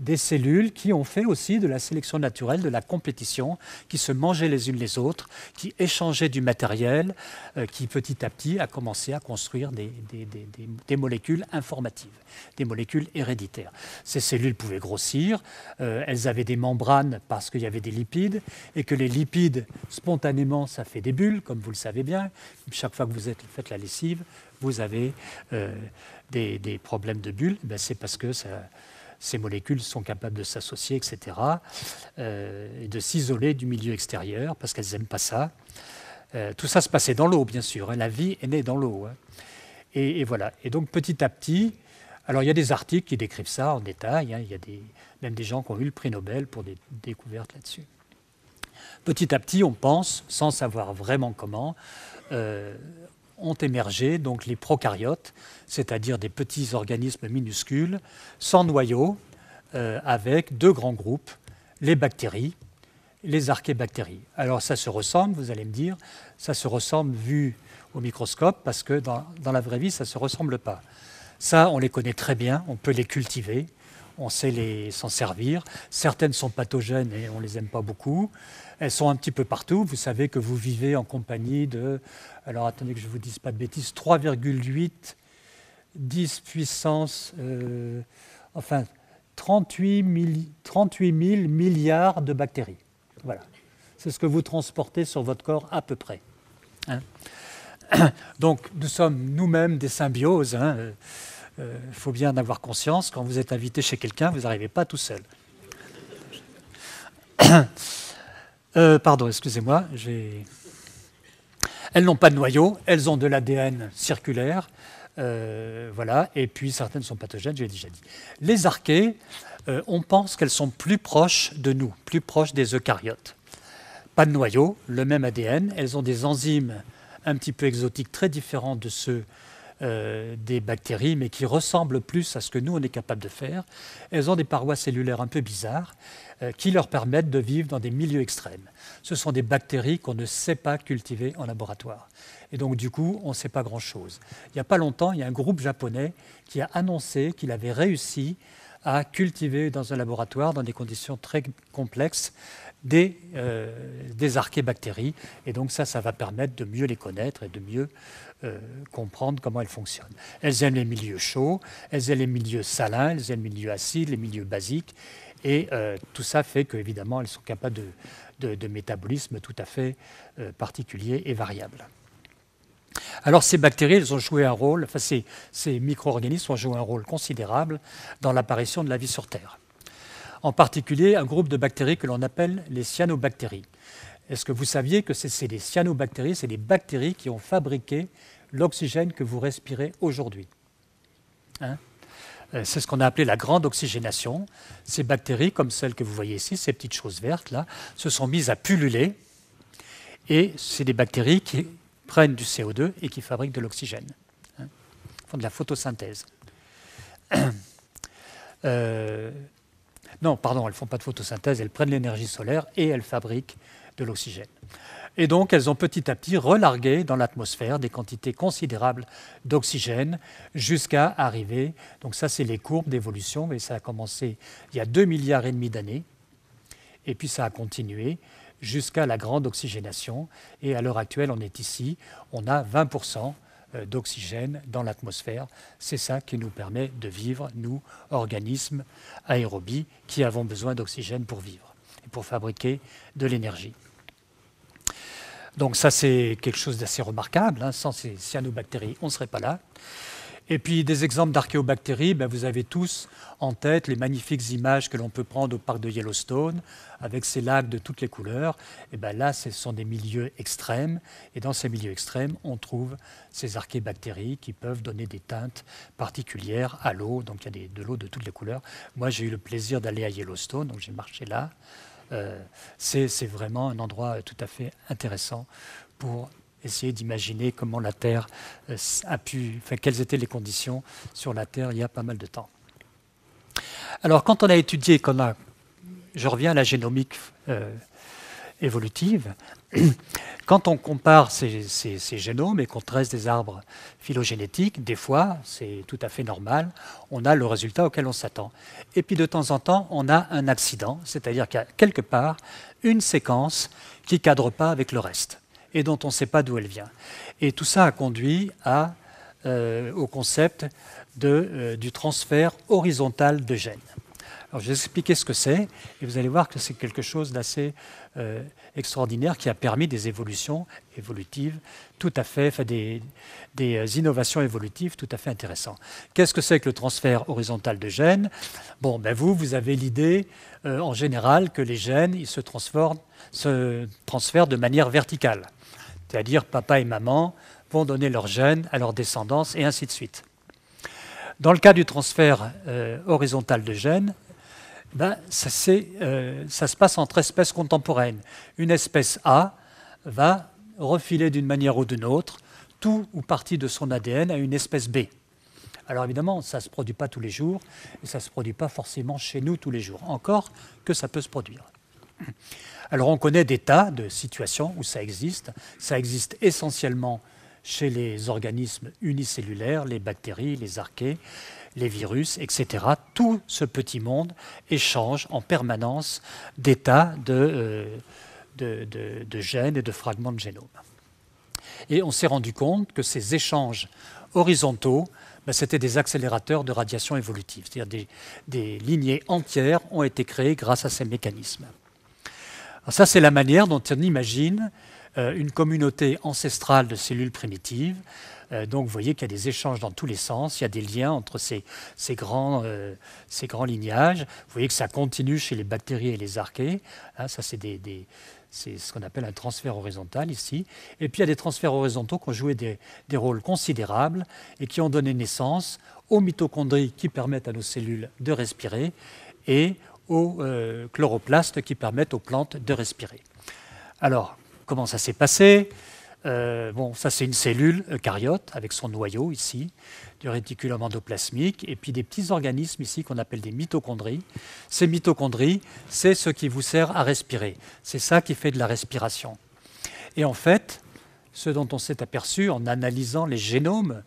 S1: des cellules qui ont fait aussi de la sélection naturelle, de la compétition, qui se mangeaient les unes les autres, qui échangeaient du matériel, euh, qui petit à petit a commencé à construire des, molécules informatives, des molécules héréditaires. Ces cellules pouvaient grossir, euh, elles avaient des membranes parce qu'il y avait des lipides, et que les lipides, spontanément, ça fait des bulles, comme vous le savez bien. Chaque fois que vous faites la lessive, vous avez euh, des, problèmes de bulles. Eh ben, c'est parce que ça ces molécules sont capables de s'associer, etc., euh, et de s'isoler du milieu extérieur, parce qu'elles n'aiment pas ça. Euh, tout ça se passait dans l'eau, bien sûr. Hein. La vie est née dans l'eau. Hein. Et, voilà. Et donc, petit à petit, alors il y a des articles qui décrivent ça en détail. Hein. Il y a même des gens qui ont eu le prix Nobel pour des découvertes là-dessus. Petit à petit, on pense, sans savoir vraiment comment, euh, ont émergé donc les prokaryotes, c'est-à-dire des petits organismes minuscules, sans noyau, euh, avec deux grands groupes, les bactéries, les archébactéries. Alors ça se ressemble, vous allez me dire, ça se ressemble vu au microscope, parce que dans, dans la vraie vie, ça ne se ressemble pas. Ça, on les connaît très bien, on peut les cultiver, on sait les s'en servir. Certaines sont pathogènes et on ne les aime pas beaucoup. Elles sont un petit peu partout. Vous savez que vous vivez en compagnie de, alors attendez que je ne vous dise pas de bêtises, 3,8, 10 puissance, euh, enfin 38 000, milliards de bactéries. Voilà. C'est ce que vous transportez sur votre corps à peu près. Hein. Donc nous sommes nous-mêmes des symbioses. Il hein. euh, euh, faut bien en avoir conscience. Quand vous êtes invité chez quelqu'un, vous n'arrivez pas tout seul. Euh, pardon, excusez-moi, Elles n'ont pas de noyau, elles ont de l'ADN circulaire, euh, voilà, et puis certaines sont pathogènes, je l'ai déjà dit. Les archées, euh, on pense qu'elles sont plus proches de nous, plus proches des eucaryotes. Pas de noyau, le même ADN, elles ont des enzymes un petit peu exotiques très différentes de ceux euh, des bactéries, mais qui ressemblent plus à ce que nous, on est capable de faire. Elles ont des parois cellulaires un peu bizarres euh, qui leur permettent de vivre dans des milieux extrêmes. Ce sont des bactéries qu'on ne sait pas cultiver en laboratoire. Et donc, du coup, on ne sait pas grand-chose. Il n'y a pas longtemps, il y a un groupe japonais qui a annoncé qu'il avait réussi à cultiver dans un laboratoire, dans des conditions très complexes, euh, des, archébactéries. Et donc ça, ça va permettre de mieux les connaître et de mieux euh, comprendre comment elles fonctionnent. Elles aiment les milieux chauds, elles aiment les milieux salins, elles aiment les milieux acides, les milieux basiques. Et euh, tout ça fait qu'évidemment, elles sont capables de, de, métabolisme tout à fait particulier et variable. Alors ces bactéries, elles ont joué un rôle, enfin ces, ces micro-organismes ont joué un rôle considérable dans l'apparition de la vie sur Terre en particulier un groupe de bactéries que l'on appelle les cyanobactéries. Est-ce que vous saviez que c'est les cyanobactéries, c'est les bactéries qui ont fabriqué l'oxygène que vous respirez aujourd'hui hein euh, c'est ce qu'on a appelé la grande oxygénation. Ces bactéries, comme celles que vous voyez ici, ces petites choses vertes là, se sont mises à pulluler. Et c'est des bactéries qui prennent du CO2 et qui fabriquent de l'oxygène, hein, font de la photosynthèse. Euh, non, pardon, elles ne font pas de photosynthèse, elles prennent l'énergie solaire et elles fabriquent de l'oxygène. Et donc, elles ont petit à petit relargué dans l'atmosphère des quantités considérables d'oxygène jusqu'à arriver. Donc, ça, c'est les courbes d'évolution, mais ça a commencé il y a 2,5 milliards et demi d'années. Et puis, ça a continué jusqu'à la grande oxygénation. Et à l'heure actuelle, on est ici, on a 20% euh, d'oxygène dans l'atmosphère. C'est ça qui nous permet de vivre, nous, organismes aérobies, qui avons besoin d'oxygène pour vivre et pour fabriquer de l'énergie. Donc ça, c'est quelque chose d'assez remarquable. Hein. Sans ces cyanobactéries, on ne serait pas là. Et puis des exemples d'archéobactéries, ben, vous avez tous en tête les magnifiques images que l'on peut prendre au parc de Yellowstone, avec ces lacs de toutes les couleurs. Et ben là, ce sont des milieux extrêmes. Et dans ces milieux extrêmes, on trouve ces archéobactéries qui peuvent donner des teintes particulières à l'eau. Donc il y a de l'eau de toutes les couleurs. Moi, j'ai eu le plaisir d'aller à Yellowstone, donc j'ai marché là. Euh, c'est vraiment un endroit tout à fait intéressant pour essayer d'imaginer comment la Terre euh, a pu, enfin, quelles étaient les conditions sur la Terre il y a pas mal de temps. Alors, quand on a étudié, qu'on a, je reviens à la génomique euh, évolutive, quand on compare ces, génomes et qu'on trace des arbres phylogénétiques, des fois, c'est tout à fait normal, on a le résultat auquel on s'attend. Et puis de temps en temps, on a un accident, c'est-à-dire qu'il y a quelque part une séquence qui ne cadre pas avec le reste et dont on ne sait pas d'où elle vient. Et tout ça a conduit à, euh, au concept euh, du transfert horizontal de gènes. Alors, je vais expliquer ce que c'est, et vous allez voir que c'est quelque chose d'assez euh, extraordinaire qui a permis des évolutions évolutives tout à fait, enfin des, innovations évolutives tout à fait intéressantes. Qu'est-ce que c'est que le transfert horizontal de gènes Bon, ben vous, vous avez l'idée en général que les gènes ils se, transforment, se transfèrent de manière verticale c'est-à-dire papa et maman vont donner leur gène à leur descendance et ainsi de suite. Dans le cas du transfert euh, horizontal de gènes, ben, ça, euh, ça, se passe entre espèces contemporaines. Une espèce A va refiler d'une manière ou d'une autre tout ou partie de son ADN à une espèce B. Alors évidemment, ça ne se produit pas tous les jours, et ça ne se produit pas forcément chez nous tous les jours, encore que ça peut se produire. Alors on connaît des tas de situations où ça existe. Ça existe essentiellement chez les organismes unicellulaires, les bactéries, les archées, les virus, etc. Tout ce petit monde échange en permanence des euh, de, gènes et de fragments de génome. Et on s'est rendu compte que ces échanges horizontaux, ben, c'était des accélérateurs de radiation évolutive, c'est-à-dire des, des lignées entières ont été créées grâce à ces mécanismes ça, c'est la manière dont on imagine euh, une communauté ancestrale de cellules primitives. Euh, donc vous voyez qu'il y a des échanges dans tous les sens, il y a des liens entre ces, euh, grands, lignages. Vous voyez que ça continue chez les bactéries et les archées. Hein, ça, c'est ce qu'on appelle un transfert horizontal ici. Et puis il y a des transferts horizontaux qui ont joué des, rôles considérables et qui ont donné naissance aux mitochondries qui permettent à nos cellules de respirer et aux euh, chloroplastes qui permettent aux plantes de respirer. Alors, comment ça s'est passé euh, bon, ça c'est une cellule eucaryote avec son noyau ici, du réticulum endoplasmique, et puis des petits organismes ici qu'on appelle des mitochondries. Ces mitochondries, c'est ce qui vous sert à respirer. C'est ça qui fait de la respiration. Et en fait, ce dont on s'est aperçu en analysant les génomes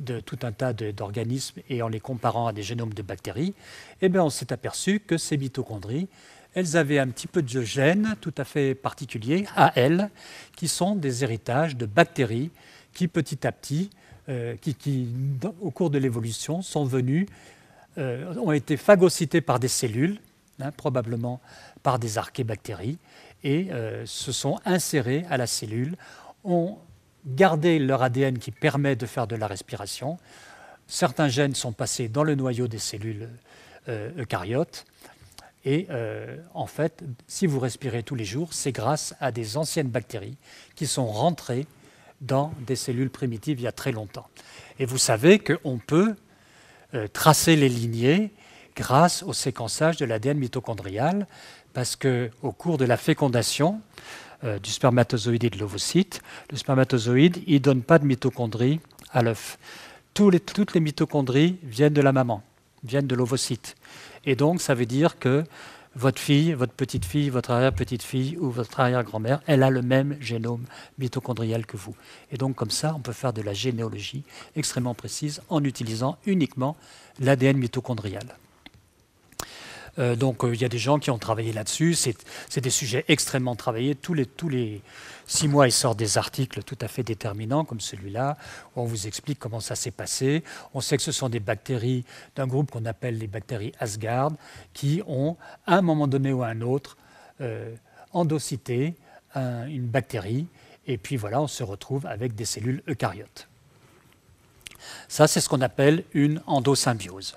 S1: de tout un tas d'organismes et en les comparant à des génomes de bactéries, eh on s'est aperçu que ces mitochondries, elles avaient un petit peu de gènes tout à fait particuliers à elles, qui sont des héritages de bactéries qui petit à petit, euh, qui, au cours de l'évolution, sont venues, euh, ont été phagocytées par des cellules, hein, probablement par des archébactéries, et euh, se sont insérées à la cellule, ont garder leur ADN qui permet de faire de la respiration. Certains gènes sont passés dans le noyau des cellules euh, eucaryotes. Et euh, en fait, si vous respirez tous les jours, c'est grâce à des anciennes bactéries qui sont rentrées dans des cellules primitives il y a très longtemps. Et vous savez qu'on peut euh, tracer les lignées grâce au séquençage de l'ADN mitochondrial, parce qu'au cours de la fécondation, euh, du spermatozoïde et de l'ovocyte. Le spermatozoïde, il ne donne pas de mitochondries à l'œuf. toutes les mitochondries viennent de la maman, viennent de l'ovocyte. Et donc, ça veut dire que votre fille, votre petite-fille, votre arrière-petite-fille ou votre arrière-grand-mère, elle a le même génome mitochondrial que vous. Et donc comme ça, on peut faire de la généalogie extrêmement précise en utilisant uniquement l'ADN mitochondrial. Euh, donc euh, il y a des gens qui ont travaillé là-dessus. C'est des sujets extrêmement travaillés. Tous les, six mois, ils sort des articles tout à fait déterminants, comme celui-là, où on vous explique comment ça s'est passé. On sait que ce sont des bactéries d'un groupe qu'on appelle les bactéries Asgard, qui ont, à un moment donné ou à un autre, euh, une bactérie. Et puis voilà, on se retrouve avec des cellules eucaryotes. Ça, c'est ce qu'on appelle une endosymbiose.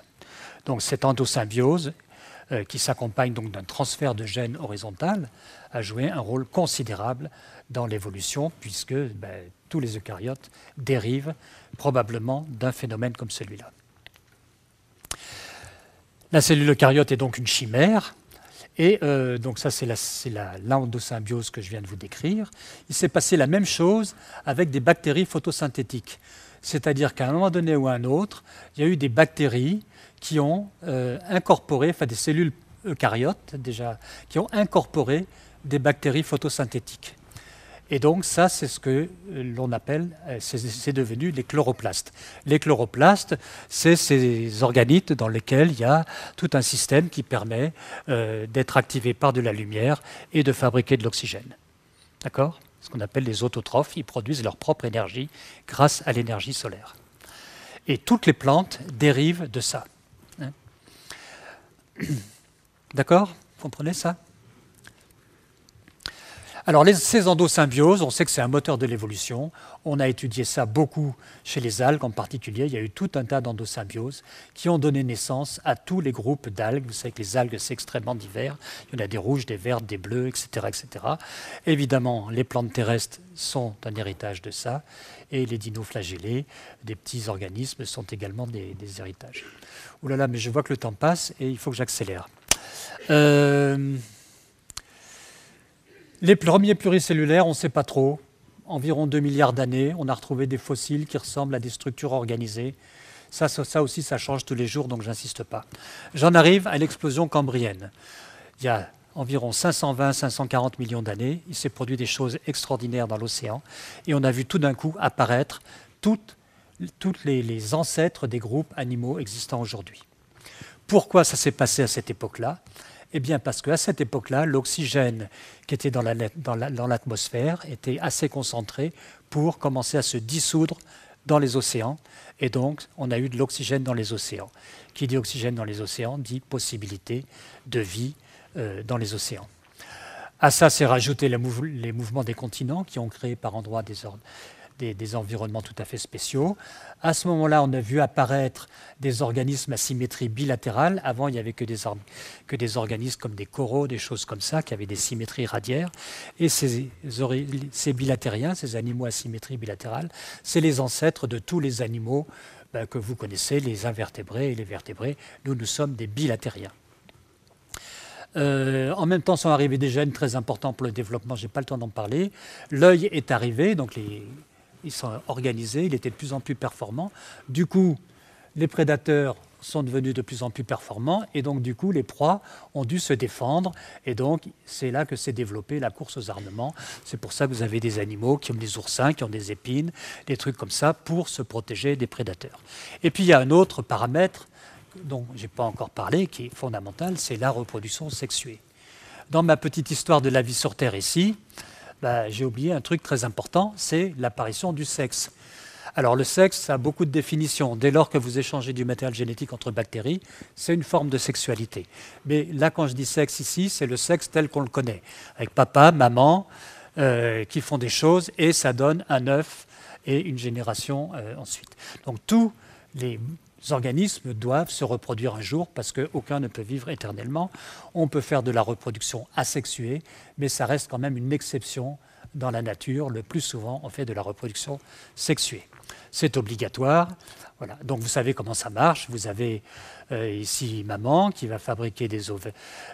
S1: Donc cette endosymbiose, euh, qui s'accompagne donc d'un transfert de gènes horizontal, a joué un rôle considérable dans l'évolution, puisque ben, tous les eucaryotes dérivent probablement d'un phénomène comme celui-là. La cellule eucaryote est donc une chimère, et euh, donc ça, c'est l'endosymbiose que je viens de vous décrire. Il s'est passé la même chose avec des bactéries photosynthétiques. C'est-à-dire qu'à un moment donné ou à un autre, il y a eu des bactéries qui ont euh, incorporé, enfin des cellules eucaryotes déjà, qui ont incorporé des bactéries photosynthétiques. Et donc ça, c'est ce que euh, l'on appelle, euh, c'est devenu les chloroplastes. Les chloroplastes, c'est ces organites dans lesquels il y a tout un système qui permet d'être activé par de la lumière et de fabriquer de l'oxygène. D'accord Ce qu'on appelle les autotrophes, ils produisent leur propre énergie grâce à l'énergie solaire. Et toutes les plantes dérivent de ça. D'accord Vous comprenez ça alors, ces endosymbioses, on sait que c'est un moteur de l'évolution. On a étudié ça beaucoup chez les algues en particulier. Il y a eu tout un tas d'endosymbioses qui ont donné naissance à tous les groupes d'algues. Vous savez que les algues, c'est extrêmement divers. Il y en a des rouges, des vertes, des bleus, etc. etc. Évidemment, les plantes terrestres sont un héritage de ça. Et les dinoflagellés, des petits organismes, sont également des, héritages. Ouh là là, mais je vois que le temps passe et il faut que j'accélère. Euh les premiers pluricellulaires, on ne sait pas trop. Environ 2 milliards d'années, on a retrouvé des fossiles qui ressemblent à des structures organisées. Ça, ça, aussi, ça change tous les jours, donc j'insiste pas. J'en arrive à l'explosion cambrienne. Il y a environ 520-540 millions d'années, il s'est produit des choses extraordinaires dans l'océan, et on a vu tout d'un coup apparaître toutes, les, les ancêtres des groupes animaux existants aujourd'hui. Pourquoi ça s'est passé à cette époque-là eh bien parce qu'à cette époque-là, l'oxygène qui était dans l'atmosphère était assez concentré pour commencer à se dissoudre dans les océans. Et donc, on a eu de l'oxygène dans les océans. Qui dit oxygène dans les océans dit possibilité de vie euh, dans les océans. À ça s'est rajouté les, mouvements des continents qui ont créé par endroits des, des, environnements tout à fait spéciaux. À ce moment-là, on a vu apparaître des organismes à symétrie bilatérale. Avant, il n'y avait que des, que des organismes comme des coraux, des choses comme ça, qui avaient des symétries radiaires. Et ces, bilatériens, ces animaux à symétrie bilatérale, c'est les ancêtres de tous les animaux bah, que vous connaissez, les invertébrés et les vertébrés. Nous, nous sommes des bilatériens. Euh, en même temps sont arrivés des gènes très importants pour le développement, je n'ai pas le temps d'en parler. L'œil est arrivé, donc les, ils sont organisés, il était de plus en plus performants. Du coup, les prédateurs sont devenus de plus en plus performants et donc du coup les proies ont dû se défendre et donc c'est là que s'est développée la course aux armements. C'est pour ça que vous avez des animaux qui ont des oursins, qui ont des épines, des trucs comme ça pour se protéger des prédateurs. Et puis il y a un autre paramètre dont je n'ai pas encore parlé qui est fondamental, c'est la reproduction sexuée. Dans ma petite histoire de la vie sur Terre ici, bah, j'ai oublié un truc très important, c'est l'apparition du sexe. Alors le sexe, ça a beaucoup de définitions. Dès lors que vous échangez du matériel génétique entre bactéries, c'est une forme de sexualité. Mais là, quand je dis sexe ici, c'est le sexe tel qu'on le connaît, avec papa, maman, euh, qui font des choses, et ça donne un œuf et une génération euh, ensuite. Donc tous les organismes doivent se reproduire un jour parce qu'aucun ne peut vivre éternellement. On peut faire de la reproduction asexuée, mais ça reste quand même une exception dans la nature. Le plus souvent, on fait de la reproduction sexuée. C'est obligatoire. Voilà. Donc vous savez comment ça marche. Vous avez euh, ici maman qui va fabriquer des ovaires,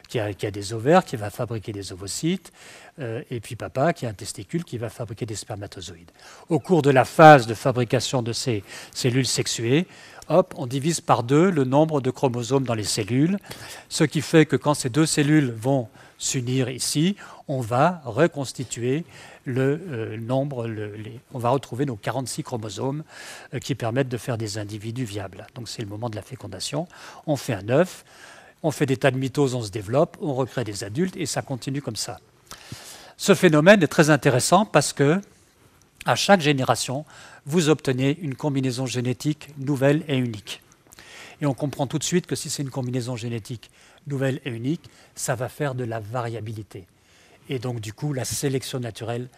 S1: qui a, des ovaires, qui va fabriquer des ovocytes, euh, et puis papa qui a un testicule qui va fabriquer des spermatozoïdes. Au cours de la phase de fabrication de ces cellules sexuées, hop, on divise par deux le nombre de chromosomes dans les cellules, ce qui fait que quand ces deux cellules vont s'unir ici, on va reconstituer le euh, nombre, on va retrouver nos 46 chromosomes euh, qui permettent de faire des individus viables. Donc c'est le moment de la fécondation. On fait un œuf, on fait des tas de mitoses, on se développe, on recrée des adultes et ça continue comme ça. Ce phénomène est très intéressant parce que à chaque génération, vous obtenez une combinaison génétique nouvelle et unique. Et on comprend tout de suite que si c'est une combinaison génétique nouvelle et unique, ça va faire de la variabilité. Et donc, du coup, la sélection naturelle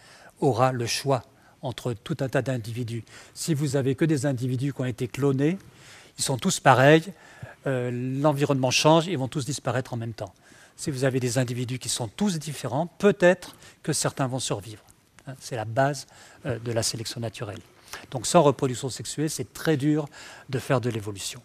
S1: aura le choix entre tout un tas d'individus. Si vous avez que des individus qui ont été clonés, ils sont tous pareils, euh, l'environnement change, ils vont tous disparaître en même temps. Si vous avez des individus qui sont tous différents, peut-être que certains vont survivre. Hein, c'est la base euh, de la sélection naturelle. Donc sans reproduction sexuelle, c'est très dur de faire de l'évolution.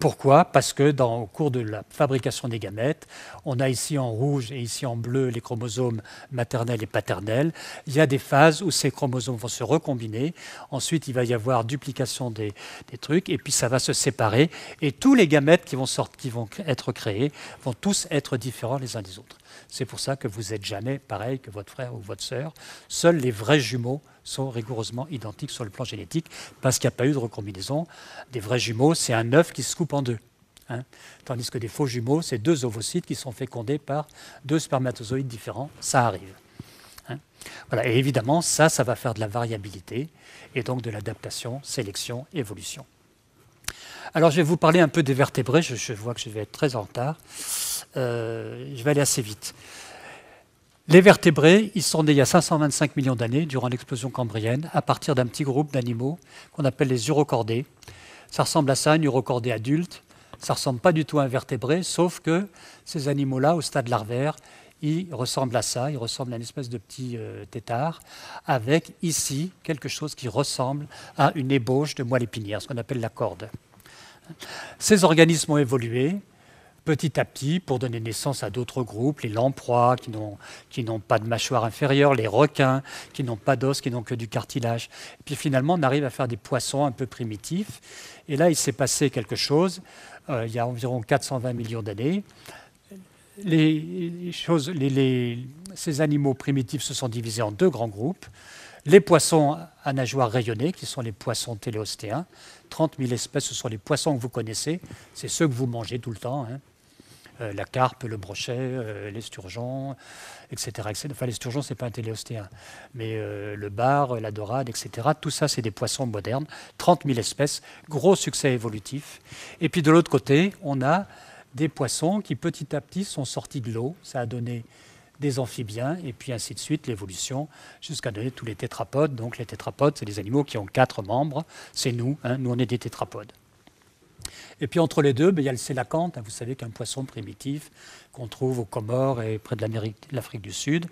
S1: Pourquoi Parce que au cours de la fabrication des gamètes, on a ici en rouge et ici en bleu les chromosomes maternels et paternels. Il y a des phases où ces chromosomes vont se recombiner. Ensuite, il va y avoir duplication des, trucs et puis ça va se séparer. Et tous les gamètes qui vont, sortir, qui vont être créés vont tous être différents les uns des autres. C'est pour ça que vous n'êtes jamais pareil que votre frère ou votre sœur. Seuls les vrais jumeaux sont rigoureusement identiques sur le plan génétique parce qu'il n'y a pas eu de recombinaison. Des vrais jumeaux, c'est un œuf qui se coupe en deux. Hein. Tandis que des faux jumeaux, c'est deux ovocytes qui sont fécondés par deux spermatozoïdes différents. Ça arrive. Hein. Et évidemment, ça, ça va faire de la variabilité et donc de l'adaptation, sélection, évolution. Alors, je vais vous parler un peu des vertébrés. Je, vois que je vais être très en retard. Euh, je vais aller assez vite. Les vertébrés, ils sont nés il y a 525 millions d'années durant l'explosion cambrienne à partir d'un petit groupe d'animaux qu'on appelle les urocordés. Ça ressemble à ça, un urocordé adulte. Ça ne ressemble pas du tout à un vertébré, sauf que ces animaux-là, au stade larvaire, ils ressemblent à ça, ils ressemblent à une espèce de petit têtard, euh, tétard, avec ici quelque chose qui ressemble à une ébauche de moelle épinière, ce qu'on appelle la corde. Ces organismes ont évolué, petit à petit pour donner naissance à d'autres groupes, les lamproies qui n'ont pas de mâchoire inférieure, les requins qui n'ont pas d'os, qui n'ont que du cartilage. Et puis finalement, on arrive à faire des poissons un peu primitifs. Et là, il s'est passé quelque chose euh, il y a environ 420 millions d'années. ces animaux primitifs se sont divisés en deux grands groupes. Les poissons à nageoires rayonnées, qui sont les poissons téléostéens. 30 000 espèces, ce sont les poissons que vous connaissez. C'est ceux que vous mangez tout le temps. Hein. Euh, la carpe, le brochet, euh, l'esturgeon, etc., etc., Enfin, l'esturgeon, ce n'est pas un téléostéen, mais euh, le bar, la dorade, etc. Tout ça, c'est des poissons modernes, 30 000 espèces, gros succès évolutif. Et puis de l'autre côté, on a des poissons qui petit à petit sont sortis de l'eau. Ça a donné des amphibiens, et puis ainsi de suite, l'évolution, jusqu'à donner tous les tétrapodes. Donc les tétrapodes, c'est des animaux qui ont quatre membres. C'est nous, hein. nous on est des tétrapodes. Et puis entre les deux, ben, il y a le sélacanthe, hein, vous savez qu'un poisson primitif qu'on trouve aux Comores et près de l'Afrique du Sud,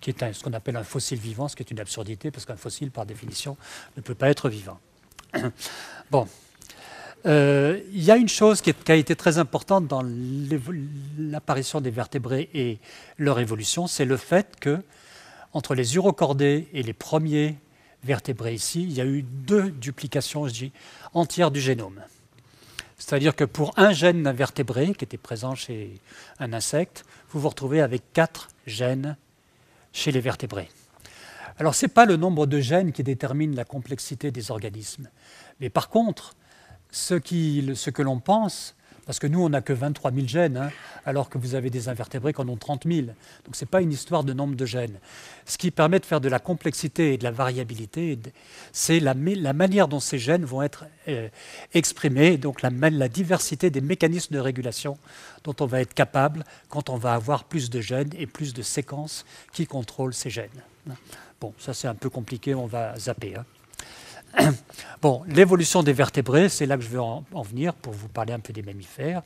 S1: qui est ce qu'on appelle un fossile vivant, ce qui est une absurdité, parce qu'un fossile, par définition, ne peut pas être vivant. bon. Euh, il y a une chose qui, a été très importante dans l'apparition des vertébrés et leur évolution, c'est le fait que entre les urochordés et les premiers vertébrés ici, il y a eu deux duplications entières du génome. C'est-à-dire que pour un gène vertébré qui était présent chez un insecte, vous vous retrouvez avec quatre gènes chez les vertébrés. Alors ce n'est pas le nombre de gènes qui détermine la complexité des organismes. Mais par contre, ce, ce que l'on pense, parce que nous, on n'a que 23 000 gènes, hein, alors que vous avez des invertébrés qui en ont 30 000. Donc ce n'est pas une histoire de nombre de gènes. Ce qui permet de faire de la complexité et de la variabilité, c'est la, manière dont ces gènes vont être euh, exprimés, donc la, la diversité des mécanismes de régulation dont on va être capable quand on va avoir plus de gènes et plus de séquences qui contrôlent ces gènes. Bon, ça c'est un peu compliqué, on va zapper. Hein. Bon, l'évolution des vertébrés, c'est là que je veux en, venir pour vous parler un peu des mammifères.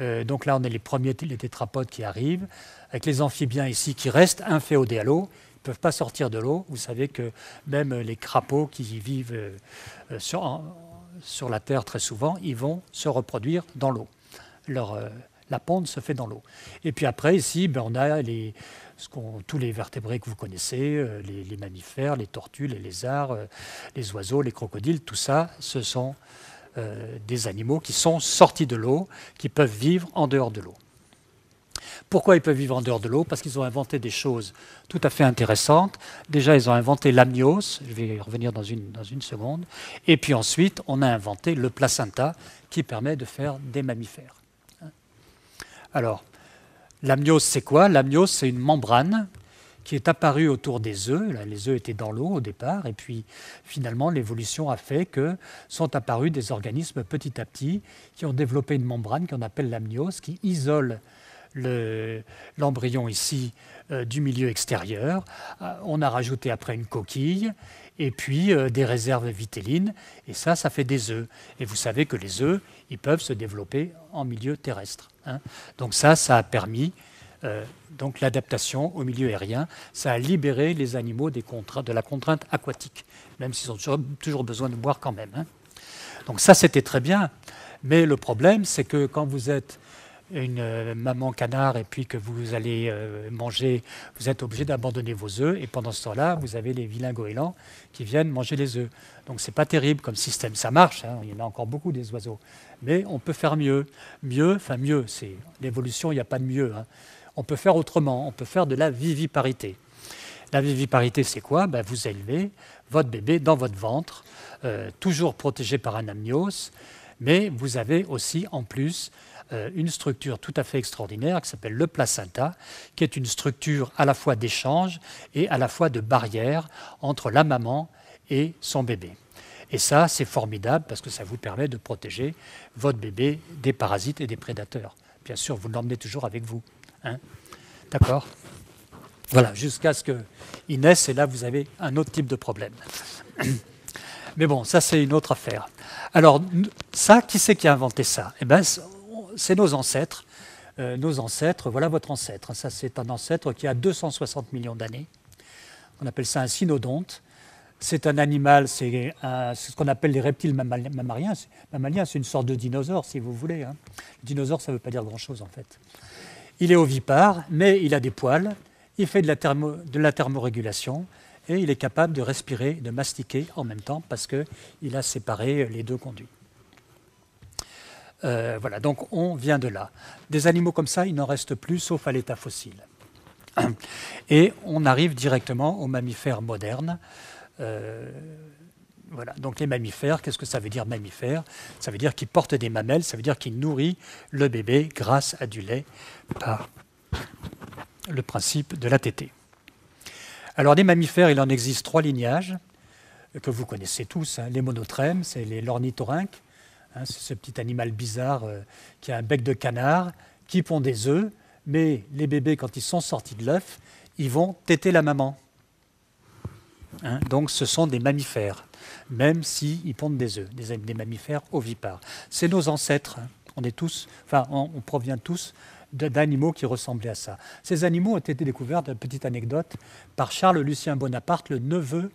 S1: Euh, donc là, on a les premiers les tétrapodes qui arrivent, avec les amphibiens ici qui restent inféodés à l'eau. Ils ne peuvent pas sortir de l'eau. Vous savez que même les crapauds qui y vivent euh, sur, la Terre très souvent, ils vont se reproduire dans l'eau. Euh, la ponte se fait dans l'eau. Et puis après, ici, ben, on a les, tous les vertébrés que vous connaissez, euh, les, mammifères, les tortues, les lézards, euh, les oiseaux, les crocodiles, tout ça, ce sont euh, des animaux qui sont sortis de l'eau, qui peuvent vivre en dehors de l'eau. Pourquoi ils peuvent vivre en dehors de l'eau Parce qu'ils ont inventé des choses tout à fait intéressantes. Déjà, ils ont inventé l'amnios, je vais y revenir dans une, dans une seconde. Et puis ensuite, on a inventé le placenta qui permet de faire des mammifères. Alors, L'amniose, c'est quoi L'amniose, c'est une membrane qui est apparue autour des œufs. les œufs étaient dans l'eau au départ, et puis finalement, l'évolution a fait que sont apparus des organismes petit à petit qui ont développé une membrane qu'on appelle l'amniose, qui isole l'embryon ici euh, du milieu extérieur. Euh, on a rajouté après une coquille et puis euh, des réserves vitellines, et ça, ça fait des œufs. Et vous savez que les œufs, ils peuvent se développer en milieu terrestre. Hein. Donc ça, ça a permis euh, donc l'adaptation au milieu aérien, ça a libéré les animaux de la contrainte aquatique, même s'ils ont toujours, besoin de boire quand même. Hein. Donc ça, c'était très bien, mais le problème, c'est que quand vous êtes une euh, maman canard et puis que vous allez euh, manger, vous êtes obligé d'abandonner vos œufs. Et pendant ce temps-là, vous avez les vilains goélands qui viennent manger les œufs. Donc c'est pas terrible comme système. Ça marche, hein, il y en a encore beaucoup des oiseaux. Mais on peut faire mieux. Mieux, enfin mieux, c'est l'évolution, il n'y a pas de mieux. Hein. On peut faire autrement, on peut faire de la viviparité. La viviparité, c'est quoi ben, Vous élevez votre bébé dans votre ventre, euh, toujours protégé par un amnios, mais vous avez aussi en plus euh, une structure tout à fait extraordinaire qui s'appelle le placenta, qui est une structure à la fois d'échange et à la fois de barrière entre la maman et son bébé. Et ça, c'est formidable parce que ça vous permet de protéger votre bébé des parasites et des prédateurs. Bien sûr, vous l'emmenez toujours avec vous. Hein D'accord Voilà, jusqu'à ce que naisse et là, vous avez un autre type de problème. Mais bon, ça, c'est une autre affaire. Alors, ça, qui c'est qui a inventé ça Eh bien, c'est nos ancêtres. Euh, nos ancêtres, voilà votre ancêtre. Ça, c'est un ancêtre qui a 260 millions d'années. On appelle ça un cynodonte. C'est un animal, c'est ce qu'on appelle les reptiles mammaliens. Mammaliens, c'est une sorte de dinosaure, si vous voulez. Hein. dinosaure, ça ne veut pas dire grand-chose, en fait. Il est ovipare, mais il a des poils, il fait de la, de la thermorégulation et il est capable de respirer, de mastiquer en même temps parce qu'il a séparé les deux conduits. Euh, voilà, donc on vient de là. Des animaux comme ça, il n'en reste plus, sauf à l'état fossile. Et on arrive directement aux mammifères modernes. Euh, voilà. Donc les mammifères, qu'est-ce que ça veut dire mammifère Ça veut dire qu'ils portent des mamelles, ça veut dire qu'ils nourrissent le bébé grâce à du lait par le principe de la l'ATT. Alors des mammifères, il en existe trois lignages que vous connaissez tous. Hein. Les monotrèmes, c'est les lornithorynques. Hein, c'est ce petit animal bizarre euh, qui a un bec de canard, qui pond des œufs, mais les bébés, quand ils sont sortis de l'œuf, ils vont téter la maman. Hein, donc ce sont des mammifères, même s'ils ils pondent des œufs, des, mammifères ovipares. C'est nos ancêtres. Hein. On, est tous, enfin, on, on provient tous d'animaux qui ressemblaient à ça. Ces animaux ont été découverts, petite anecdote, par Charles Lucien Bonaparte, le neveu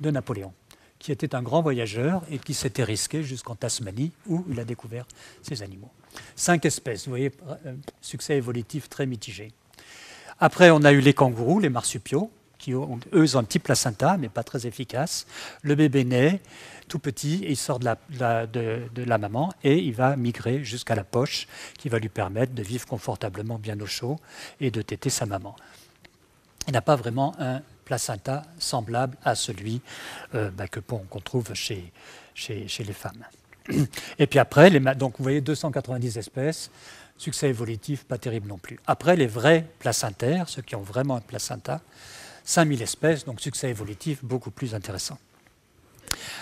S1: de Napoléon qui était un grand voyageur et qui s'était risqué jusqu'en Tasmanie, où il a découvert ces animaux. Cinq espèces, vous voyez, euh, succès évolutif très mitigé. Après, on a eu les kangourous, les marsupiaux, qui ont, eux, ont un petit placenta, mais pas très efficace. Le bébé naît, tout petit, il sort de la, de la maman et il va migrer jusqu'à la poche, qui va lui permettre de vivre confortablement bien au chaud et de téter sa maman. Il n'a pas vraiment un placenta semblable à celui euh, bah, que qu'on trouve chez, chez, les femmes. Et puis après, donc vous voyez 290 espèces, succès évolutif pas terrible non plus. Après, les vrais placentaires, ceux qui ont vraiment un placenta, 5000 espèces, donc succès évolutif beaucoup plus intéressant.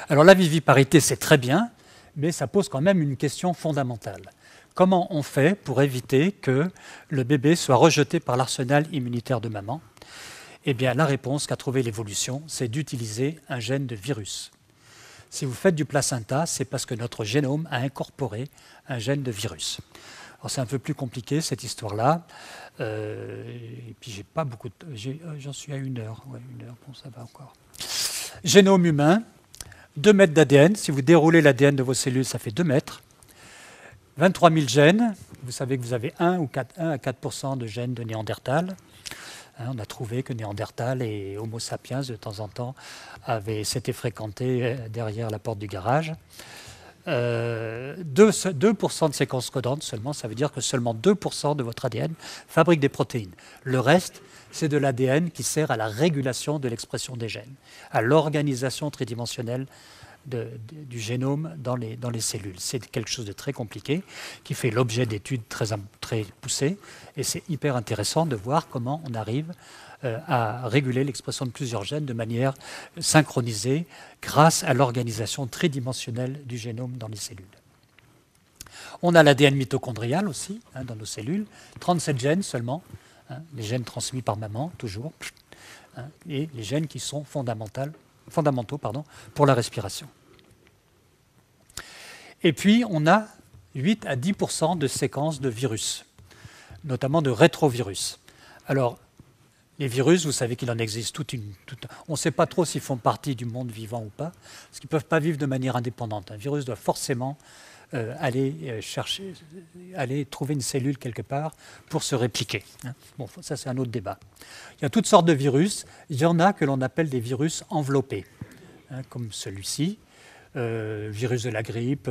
S1: Alors la viviparité, c'est très bien, mais ça pose quand même une question fondamentale. Comment on fait pour éviter que le bébé soit rejeté par l'arsenal immunitaire de maman eh bien, la réponse qu'a trouvée l'évolution, c'est d'utiliser un gène de virus. Si vous faites du placenta, c'est parce que notre génome a incorporé un gène de virus. Alors c'est un peu plus compliqué cette histoire-là. Euh, et puis j'ai pas beaucoup de... Euh, j'en suis à une heure. ça va encore. Génome humain, 2 mètres d'ADN. Si vous déroulez l'ADN de vos cellules, ça fait 2 mètres. 23 000 gènes. Vous savez que vous avez 1, ou 4, 1 à 4 de gènes de Néandertal. Hein, on a trouvé que Néandertal et Homo sapiens, de temps en temps, s'étaient fréquentés euh, derrière la porte du garage. 2%, euh, 2 de séquences codantes seulement, ça veut dire que seulement 2% de votre ADN fabrique des protéines. Le reste, c'est de l'ADN qui sert à la régulation de l'expression des gènes, à l'organisation tridimensionnelle du génome dans les, dans les cellules. C'est quelque chose de très compliqué qui fait l'objet d'études très, très poussées et c'est hyper intéressant de voir comment on arrive euh, à réguler l'expression de plusieurs gènes de manière synchronisée grâce à l'organisation tridimensionnelle du génome dans les cellules. On a l'ADN mitochondrial aussi hein, dans nos cellules, 37 gènes seulement, hein, les gènes transmis par maman toujours, hein, et les gènes qui sont fondamentaux fondamentaux pardon, pour la respiration. Et puis, on a 8 à 10 de séquences de virus, notamment de rétrovirus. Alors, les virus, vous savez qu'il en existe toute une. on ne sait pas trop s'ils font partie du monde vivant ou pas, parce qu'ils ne peuvent pas vivre de manière indépendante. Un virus doit forcément euh, aller euh, chercher, aller trouver une cellule quelque part pour se répliquer. Hein. Bon, ça c'est un autre débat. Il y a toutes sortes de virus. Il y en a que l'on appelle des virus enveloppés, hein, comme celui-ci. Euh, virus de la grippe,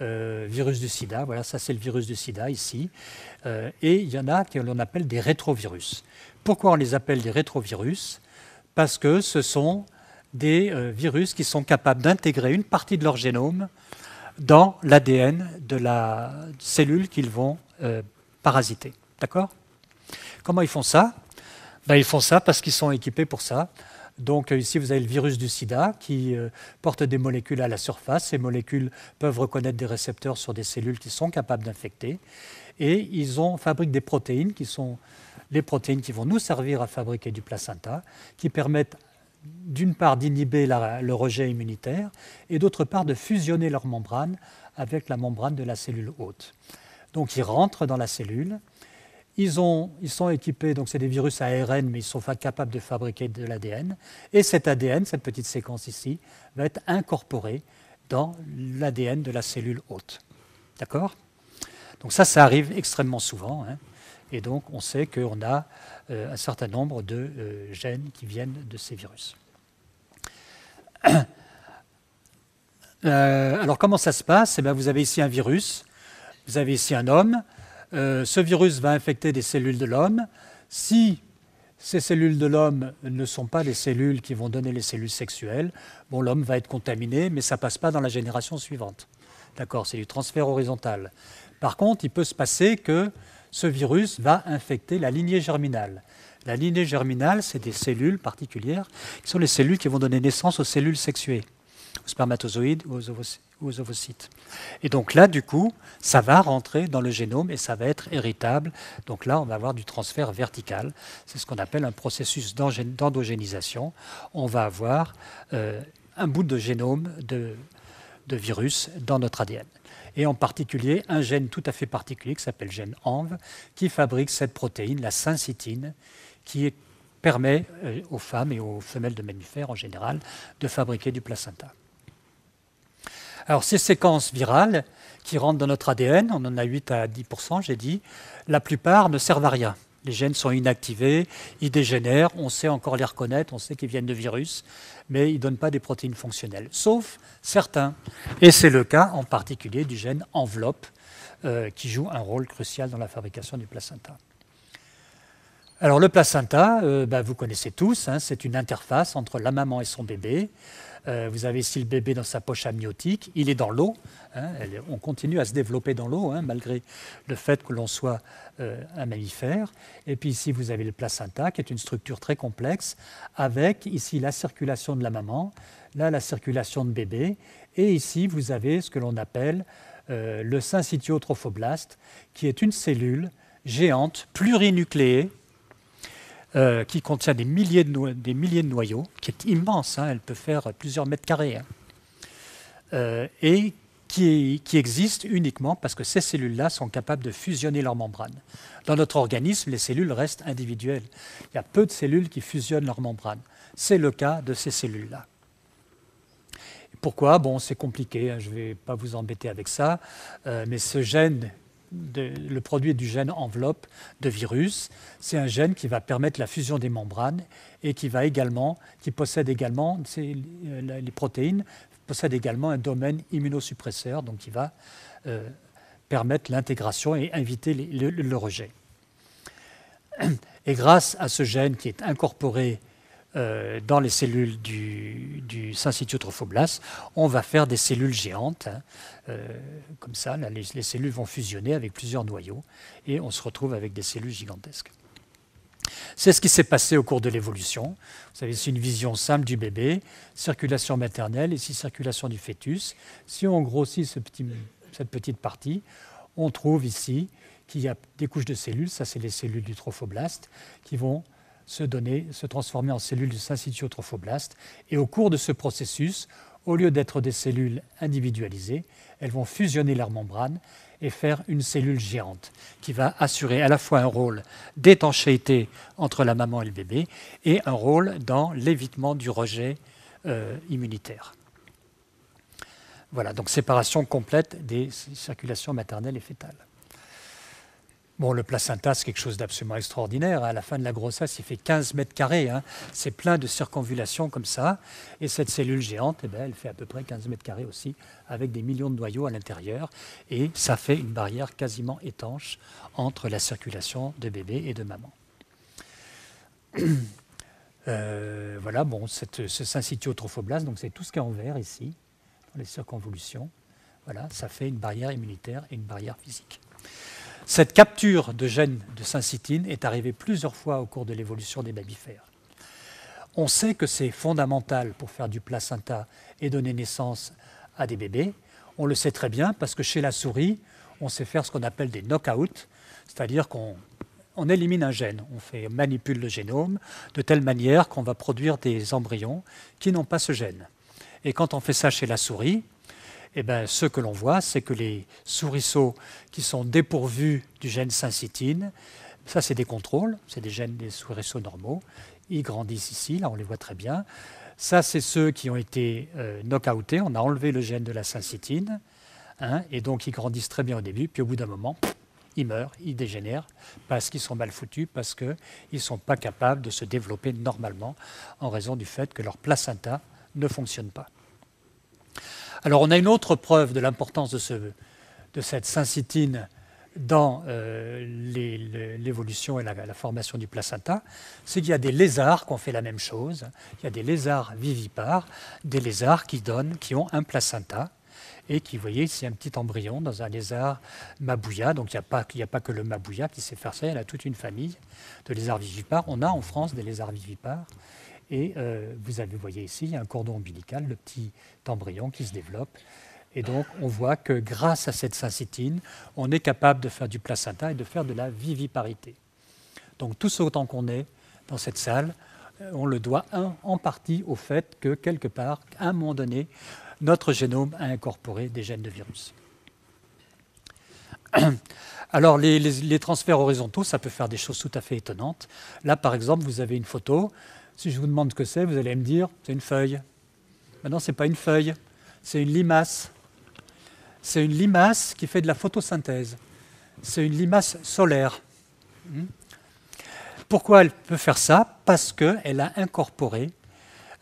S1: virus du sida, voilà, ça c'est le virus du sida ici. et il y en a que l'on appelle des rétrovirus. Pourquoi on les appelle des rétrovirus Parce que ce sont des virus qui sont capables d'intégrer une partie de leur génome dans l'ADN de la cellule qu'ils vont euh, parasiter. D'accord Comment ils font ça ben, Ils font ça parce qu'ils sont équipés pour ça. Donc ici, euh, vous avez le virus du sida qui euh, porte des molécules à la surface. Ces molécules peuvent reconnaître des récepteurs sur des cellules qui sont capables d'infecter. Et ils ont, fabriquent des protéines qui sont les protéines qui vont nous servir à fabriquer du placenta, qui permettent d'une part d'inhiber le rejet immunitaire et d'autre part de fusionner leur membrane avec la membrane de la cellule hôte. Donc ils rentrent dans la cellule, ils, sont équipés, donc c'est des virus à ARN, mais ils sont capables de fabriquer de l'ADN, et cet ADN, cette petite séquence ici, va être incorporée dans l'ADN de la cellule hôte. D'accord Donc ça, ça arrive extrêmement souvent. Hein. Et donc, on sait qu'on a euh, un certain nombre de euh, gènes qui viennent de ces virus. Euh, alors, comment ça se passe eh bien, Vous avez ici un virus, vous avez ici un homme. ce virus va infecter des cellules de l'homme. Si ces cellules de l'homme ne sont pas les cellules qui vont donner les cellules sexuelles, bon, l'homme va être contaminé, mais ça ne passe pas dans la génération suivante. D'accord, c'est du transfert horizontal. Par contre, il peut se passer que ce virus va infecter la lignée germinale. La lignée germinale, c'est des cellules particulières, qui sont les cellules qui vont donner naissance aux cellules sexuées, aux spermatozoïdes ou aux, ovocytes, Et donc là, du coup, ça va rentrer dans le génome et ça va être héritable. Donc là, on va avoir du transfert vertical. C'est ce qu'on appelle un processus d'endogénisation. On va avoir euh, un bout de génome de, de virus dans notre ADN et en particulier un gène tout à fait particulier qui s'appelle gène ANV, qui fabrique cette protéine, la syncytine, qui permet euh, aux femmes et aux femelles de mammifères en général de fabriquer du placenta. Alors ces séquences virales qui rentrent dans notre ADN, on en a 8 à 10%, j'ai dit, la plupart ne servent à rien les gènes sont inactivés, ils dégénèrent, on sait encore les reconnaître, on sait qu'ils viennent de virus, mais ils ne donnent pas des protéines fonctionnelles, sauf certains. Et c'est le cas en particulier du gène enveloppe, euh, qui joue un rôle crucial dans la fabrication du placenta. Alors le placenta, euh, bah, vous connaissez tous, hein, c'est une interface entre la maman et son bébé. Euh, vous avez ici le bébé dans sa poche amniotique, il est dans l'eau, hein, on continue à se développer dans l'eau hein, malgré le fait que l'on soit euh, un mammifère. Et puis ici vous avez le placenta qui est une structure très complexe avec ici la circulation de la maman, là la circulation de bébé et ici vous avez ce que l'on appelle euh, le syncytiotrophoblaste qui est une cellule géante plurinucléée euh, qui contient des milliers de, des milliers de noyaux, qui est immense, hein, elle peut faire plusieurs mètres carrés, hein. euh, et qui, existe uniquement parce que ces cellules-là sont capables de fusionner leurs membranes. Dans notre organisme, les cellules restent individuelles. Il y a peu de cellules qui fusionnent leurs membranes. C'est le cas de ces cellules-là. Pourquoi Bon, c'est compliqué, hein, je ne vais pas vous embêter avec ça, euh, mais ce gène le produit du gène enveloppe de virus. C'est un gène qui va permettre la fusion des membranes et qui va également, qui possède également euh, les protéines, possède également un domaine immunosuppresseur, donc qui va euh, permettre l'intégration et inviter le, rejet. Et grâce à ce gène qui est incorporé euh, dans les cellules du, du on va faire des cellules géantes. Hein, euh, comme ça, les, cellules vont fusionner avec plusieurs noyaux et on se retrouve avec des cellules gigantesques. C'est ce qui s'est passé au cours de l'évolution. Vous savez, c'est une vision simple du bébé, circulation maternelle, ici circulation du fœtus. Si on grossit cette petite partie, on trouve ici qu'il y a des couches de cellules, ça c'est les cellules du trophoblast, qui vont se donner, se transformer en cellules de syncytiotrophoblastes. Et au cours de ce processus, au lieu d'être des cellules individualisées, elles vont fusionner leurs membranes et faire une cellule géante qui va assurer à la fois un rôle d'étanchéité entre la maman et le bébé et un rôle dans l'évitement du rejet euh, immunitaire. Voilà, donc séparation complète des circulations maternelles et fétales. Bon, le placenta, c'est quelque chose d'absolument extraordinaire. Hein. À la fin de la grossesse, il fait 15 mètres carrés. Hein. C'est plein de circonvulations comme ça. Et cette cellule géante, eh ben, elle fait à peu près 15 mètres carrés aussi, avec des millions de noyaux à l'intérieur. Et ça fait une barrière quasiment étanche entre la circulation de bébé et de maman. Euh, voilà, bon, cette, ce syncytiotrophoblaste, donc c'est tout ce qui est en vert ici, dans les circonvolutions. Voilà, ça fait une barrière immunitaire et une barrière physique. Cette capture de gènes de syncytine est arrivée plusieurs fois au cours de l'évolution des mammifères. On sait que c'est fondamental pour faire du placenta et donner naissance à des bébés. On le sait très bien parce que chez la souris, on sait faire ce qu'on appelle des knockouts, c'est-à-dire qu'on élimine un gène, on fait, manipule le génome de telle manière qu'on va produire des embryons qui n'ont pas ce gène. Et quand on fait ça chez la souris, eh ben, ce que l'on voit, c'est que les souriceaux qui sont dépourvus du gène syncytine, ça c'est des contrôles, c'est des gènes des souriceaux normaux, ils grandissent ici, là on les voit très bien. Ça c'est ceux qui ont été euh, knock-outés, on a enlevé le gène de la syncytine, hein, et donc ils grandissent très bien au début, puis au bout d'un moment, ils meurent, ils dégénèrent, parce qu'ils sont mal foutus, parce qu'ils ne sont pas capables de se développer normalement en raison du fait que leur placenta ne fonctionne pas. Alors on a une autre preuve de l'importance de, ce, de, cette syncytine dans euh, l'évolution et la, formation du placenta, c'est qu'il y a des lézards qui ont fait la même chose. Il y a des lézards vivipares, des lézards qui donnent, qui ont un placenta et qui, vous voyez ici, un petit embryon dans un lézard mabouya. Donc il n'y a, a, pas que le mabouya qui sait faire ça, il y a toute une famille de lézards vivipares. On a en France des lézards vivipares. Et euh, vous avez, voyez ici, il y a un cordon ombilical, le petit embryon qui se développe. Et donc, on voit que grâce à cette syncytine, on est capable de faire du placenta et de faire de la viviparité. Donc, tout ce temps qu'on est dans cette salle, euh, on le doit en partie au fait que, quelque part, à un moment donné, notre génome a incorporé des gènes de virus. Alors, les transferts horizontaux, ça peut faire des choses tout à fait étonnantes. Là, par exemple, vous avez une photo si je vous demande ce que c'est, vous allez me dire, c'est une feuille. Maintenant, ce n'est pas une feuille, c'est une limace. C'est une limace qui fait de la photosynthèse. C'est une limace solaire. Hmm. Pourquoi elle peut faire ça Parce qu'elle a incorporé,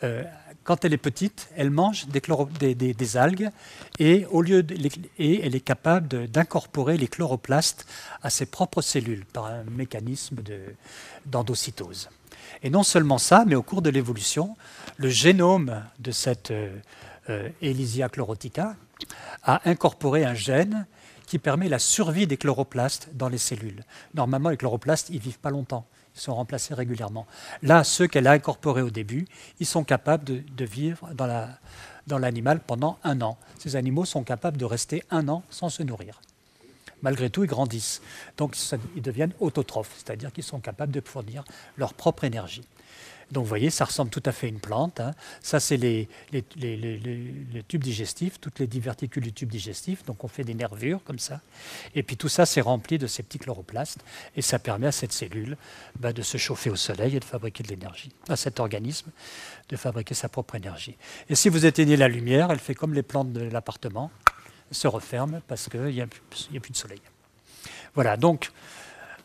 S1: euh, quand elle est petite, elle mange des, des, algues et, au lieu et elle est capable d'incorporer les chloroplastes à ses propres cellules par un mécanisme d'endocytose. Et non seulement ça, mais au cours de l'évolution, le génome de cette euh, euh, Elysia chlorotica a incorporé un gène qui permet la survie des chloroplastes dans les cellules. Normalement, les chloroplastes, ils ne vivent pas longtemps, ils sont remplacés régulièrement. Là, ceux qu'elle a incorporés au début, ils sont capables de, vivre dans l'animal pendant un an. Ces animaux sont capables de rester un an sans se nourrir malgré tout, ils grandissent. Donc ils deviennent autotrophes, c'est-à-dire qu'ils sont capables de fournir leur propre énergie. Donc vous voyez, ça ressemble tout à fait à une plante. Hein. Ça, c'est les, les, digestif, tubes digestifs, toutes les diverticules du tube digestif. Donc on fait des nervures comme ça. Et puis tout ça, c'est rempli de ces petits chloroplastes. Et ça permet à cette cellule bah, de se chauffer au soleil et de fabriquer de l'énergie. À cet organisme, de fabriquer sa propre énergie. Et si vous éteignez la lumière, elle fait comme les plantes de l'appartement se referme parce qu'il n'y a, plus de soleil. Voilà, donc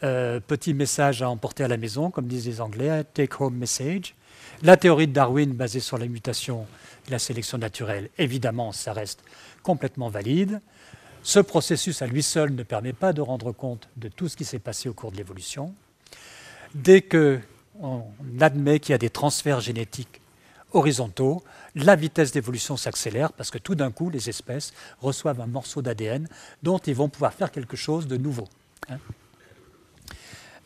S1: euh, petit message à emporter à la maison, comme disent les Anglais, take home message. La théorie de Darwin basée sur la mutation et la sélection naturelle, évidemment, ça reste complètement valide. Ce processus à lui seul ne permet pas de rendre compte de tout ce qui s'est passé au cours de l'évolution. Dès que on admet qu'il y a des transferts génétiques horizontaux, la vitesse d'évolution s'accélère parce que tout d'un coup, les espèces reçoivent un morceau d'ADN dont ils vont pouvoir faire quelque chose de nouveau. Hein.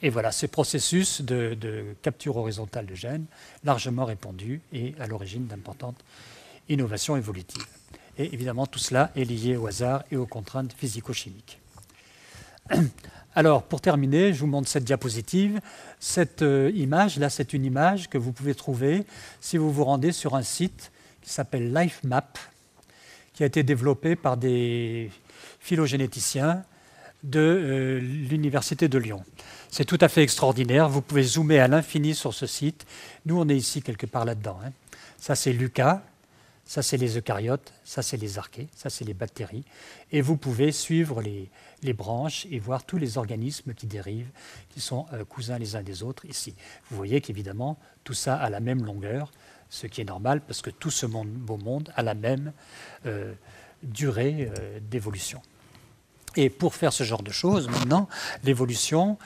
S1: et voilà, ce processus de, capture horizontale de gènes, largement répandu et à l'origine d'importantes innovations évolutives. Et évidemment, tout cela est lié au hasard et aux contraintes physico-chimiques. Alors, pour terminer, je vous montre cette diapositive. Cette euh, image, là, c'est une image que vous pouvez trouver si vous vous rendez sur un site qui s'appelle LifeMap, qui a été développé par des phylogénéticiens de euh, l'Université de Lyon. C'est tout à fait extraordinaire. Vous pouvez zoomer à l'infini sur ce site. Nous, on est ici quelque part là-dedans. Hein. Ça, c'est Lucas. Ça, c'est les eucaryotes. Ça, c'est les archées. Ça, c'est les bactéries. Et vous pouvez suivre les, branches et voir tous les organismes qui dérivent, qui sont euh, cousins les uns des autres ici. Vous voyez qu'évidemment, tout ça a la même longueur ce qui est normal parce que tout ce monde, beau monde a la même euh, durée euh, d'évolution. Et pour faire ce genre de choses, maintenant, l'évolution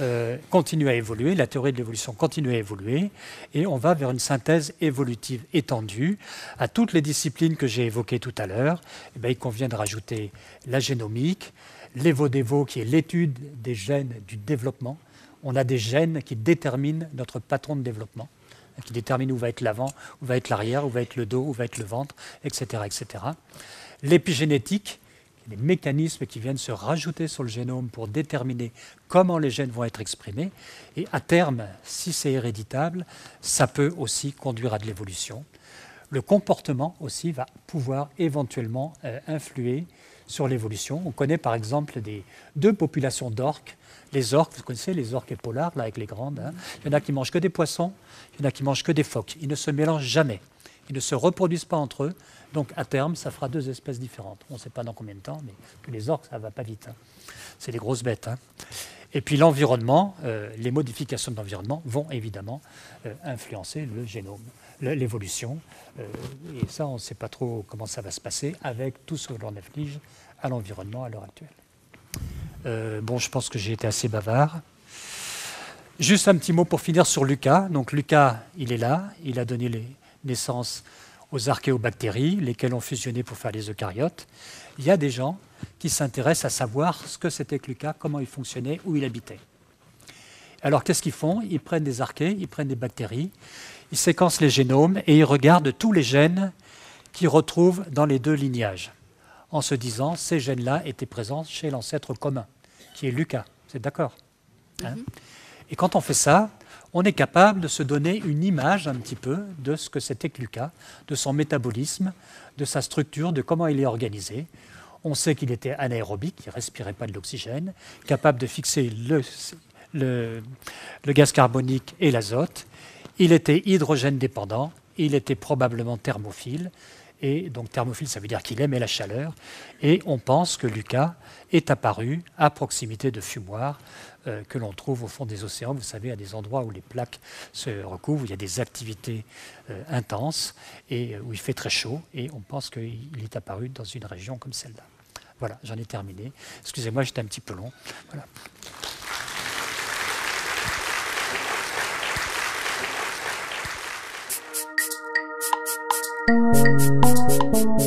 S1: euh, continue à évoluer, la théorie de l'évolution continue à évoluer, et on va vers une synthèse évolutive étendue à toutes les disciplines que j'ai évoquées tout à l'heure. Eh il convient de rajouter la génomique, l'évo-dévo, qui est l'étude des gènes du développement. On a des gènes qui déterminent notre patron de développement qui détermine où va être l'avant, où va être l'arrière, où va être le dos, où va être le ventre, etc. etc. L'épigénétique, les mécanismes qui viennent se rajouter sur le génome pour déterminer comment les gènes vont être exprimés. Et à terme, si c'est héréditable, ça peut aussi conduire à de l'évolution. Le comportement aussi va pouvoir éventuellement euh, influer sur l'évolution. On connaît par exemple des deux populations d'orques les orques, vous connaissez les orques et là, avec les grandes. Hein. Il y en a qui mangent que des poissons, il y en a qui mangent que des phoques. Ils ne se mélangent jamais. Ils ne se reproduisent pas entre eux. Donc, à terme, ça fera deux espèces différentes. On ne sait pas dans combien de temps, mais les orques, ça ne va pas vite. Hein. C'est des grosses bêtes. Hein. Et puis l'environnement, euh, les modifications de l'environnement vont évidemment euh, influencer le génome, l'évolution. Euh, et ça, on ne sait pas trop comment ça va se passer avec tout ce que l'on afflige à l'environnement à l'heure actuelle. Euh, bon, je pense que j'ai été assez bavard. Juste un petit mot pour finir sur Lucas. Donc Lucas, il est là, il a donné les naissances aux archéobactéries, lesquelles ont fusionné pour faire les eucaryotes. Il y a des gens qui s'intéressent à savoir ce que c'était que Lucas, comment il fonctionnait, où il habitait. Alors qu'est-ce qu'ils font Ils prennent des archées, ils prennent des bactéries, ils séquencent les génomes et ils regardent tous les gènes qu'ils retrouvent dans les deux lignages en se disant ces gènes-là étaient présents chez l'ancêtre commun, qui est Lucas. Vous êtes d'accord hein mhm. Et quand on fait ça, on est capable de se donner une image un petit peu de ce que c'était que Lucas, de son métabolisme, de sa structure, de comment il est organisé. On sait qu'il était anaérobique, il ne respirait pas de l'oxygène, capable de fixer le gaz carbonique et l'azote. Il était hydrogène dépendant, il était probablement thermophile, et donc thermophile, ça veut dire qu'il aimait la chaleur. Et on pense que Lucas est apparu à proximité de fumoirs euh, que l'on trouve au fond des océans, vous savez, à des endroits où les plaques se recouvrent, où il y a des activités euh, intenses et euh, où il fait très chaud. Et on pense qu'il est apparu dans une région comme celle-là. Voilà, j'en ai terminé. Excusez-moi, j'étais un petit peu long. Voilà.
S2: Thank you.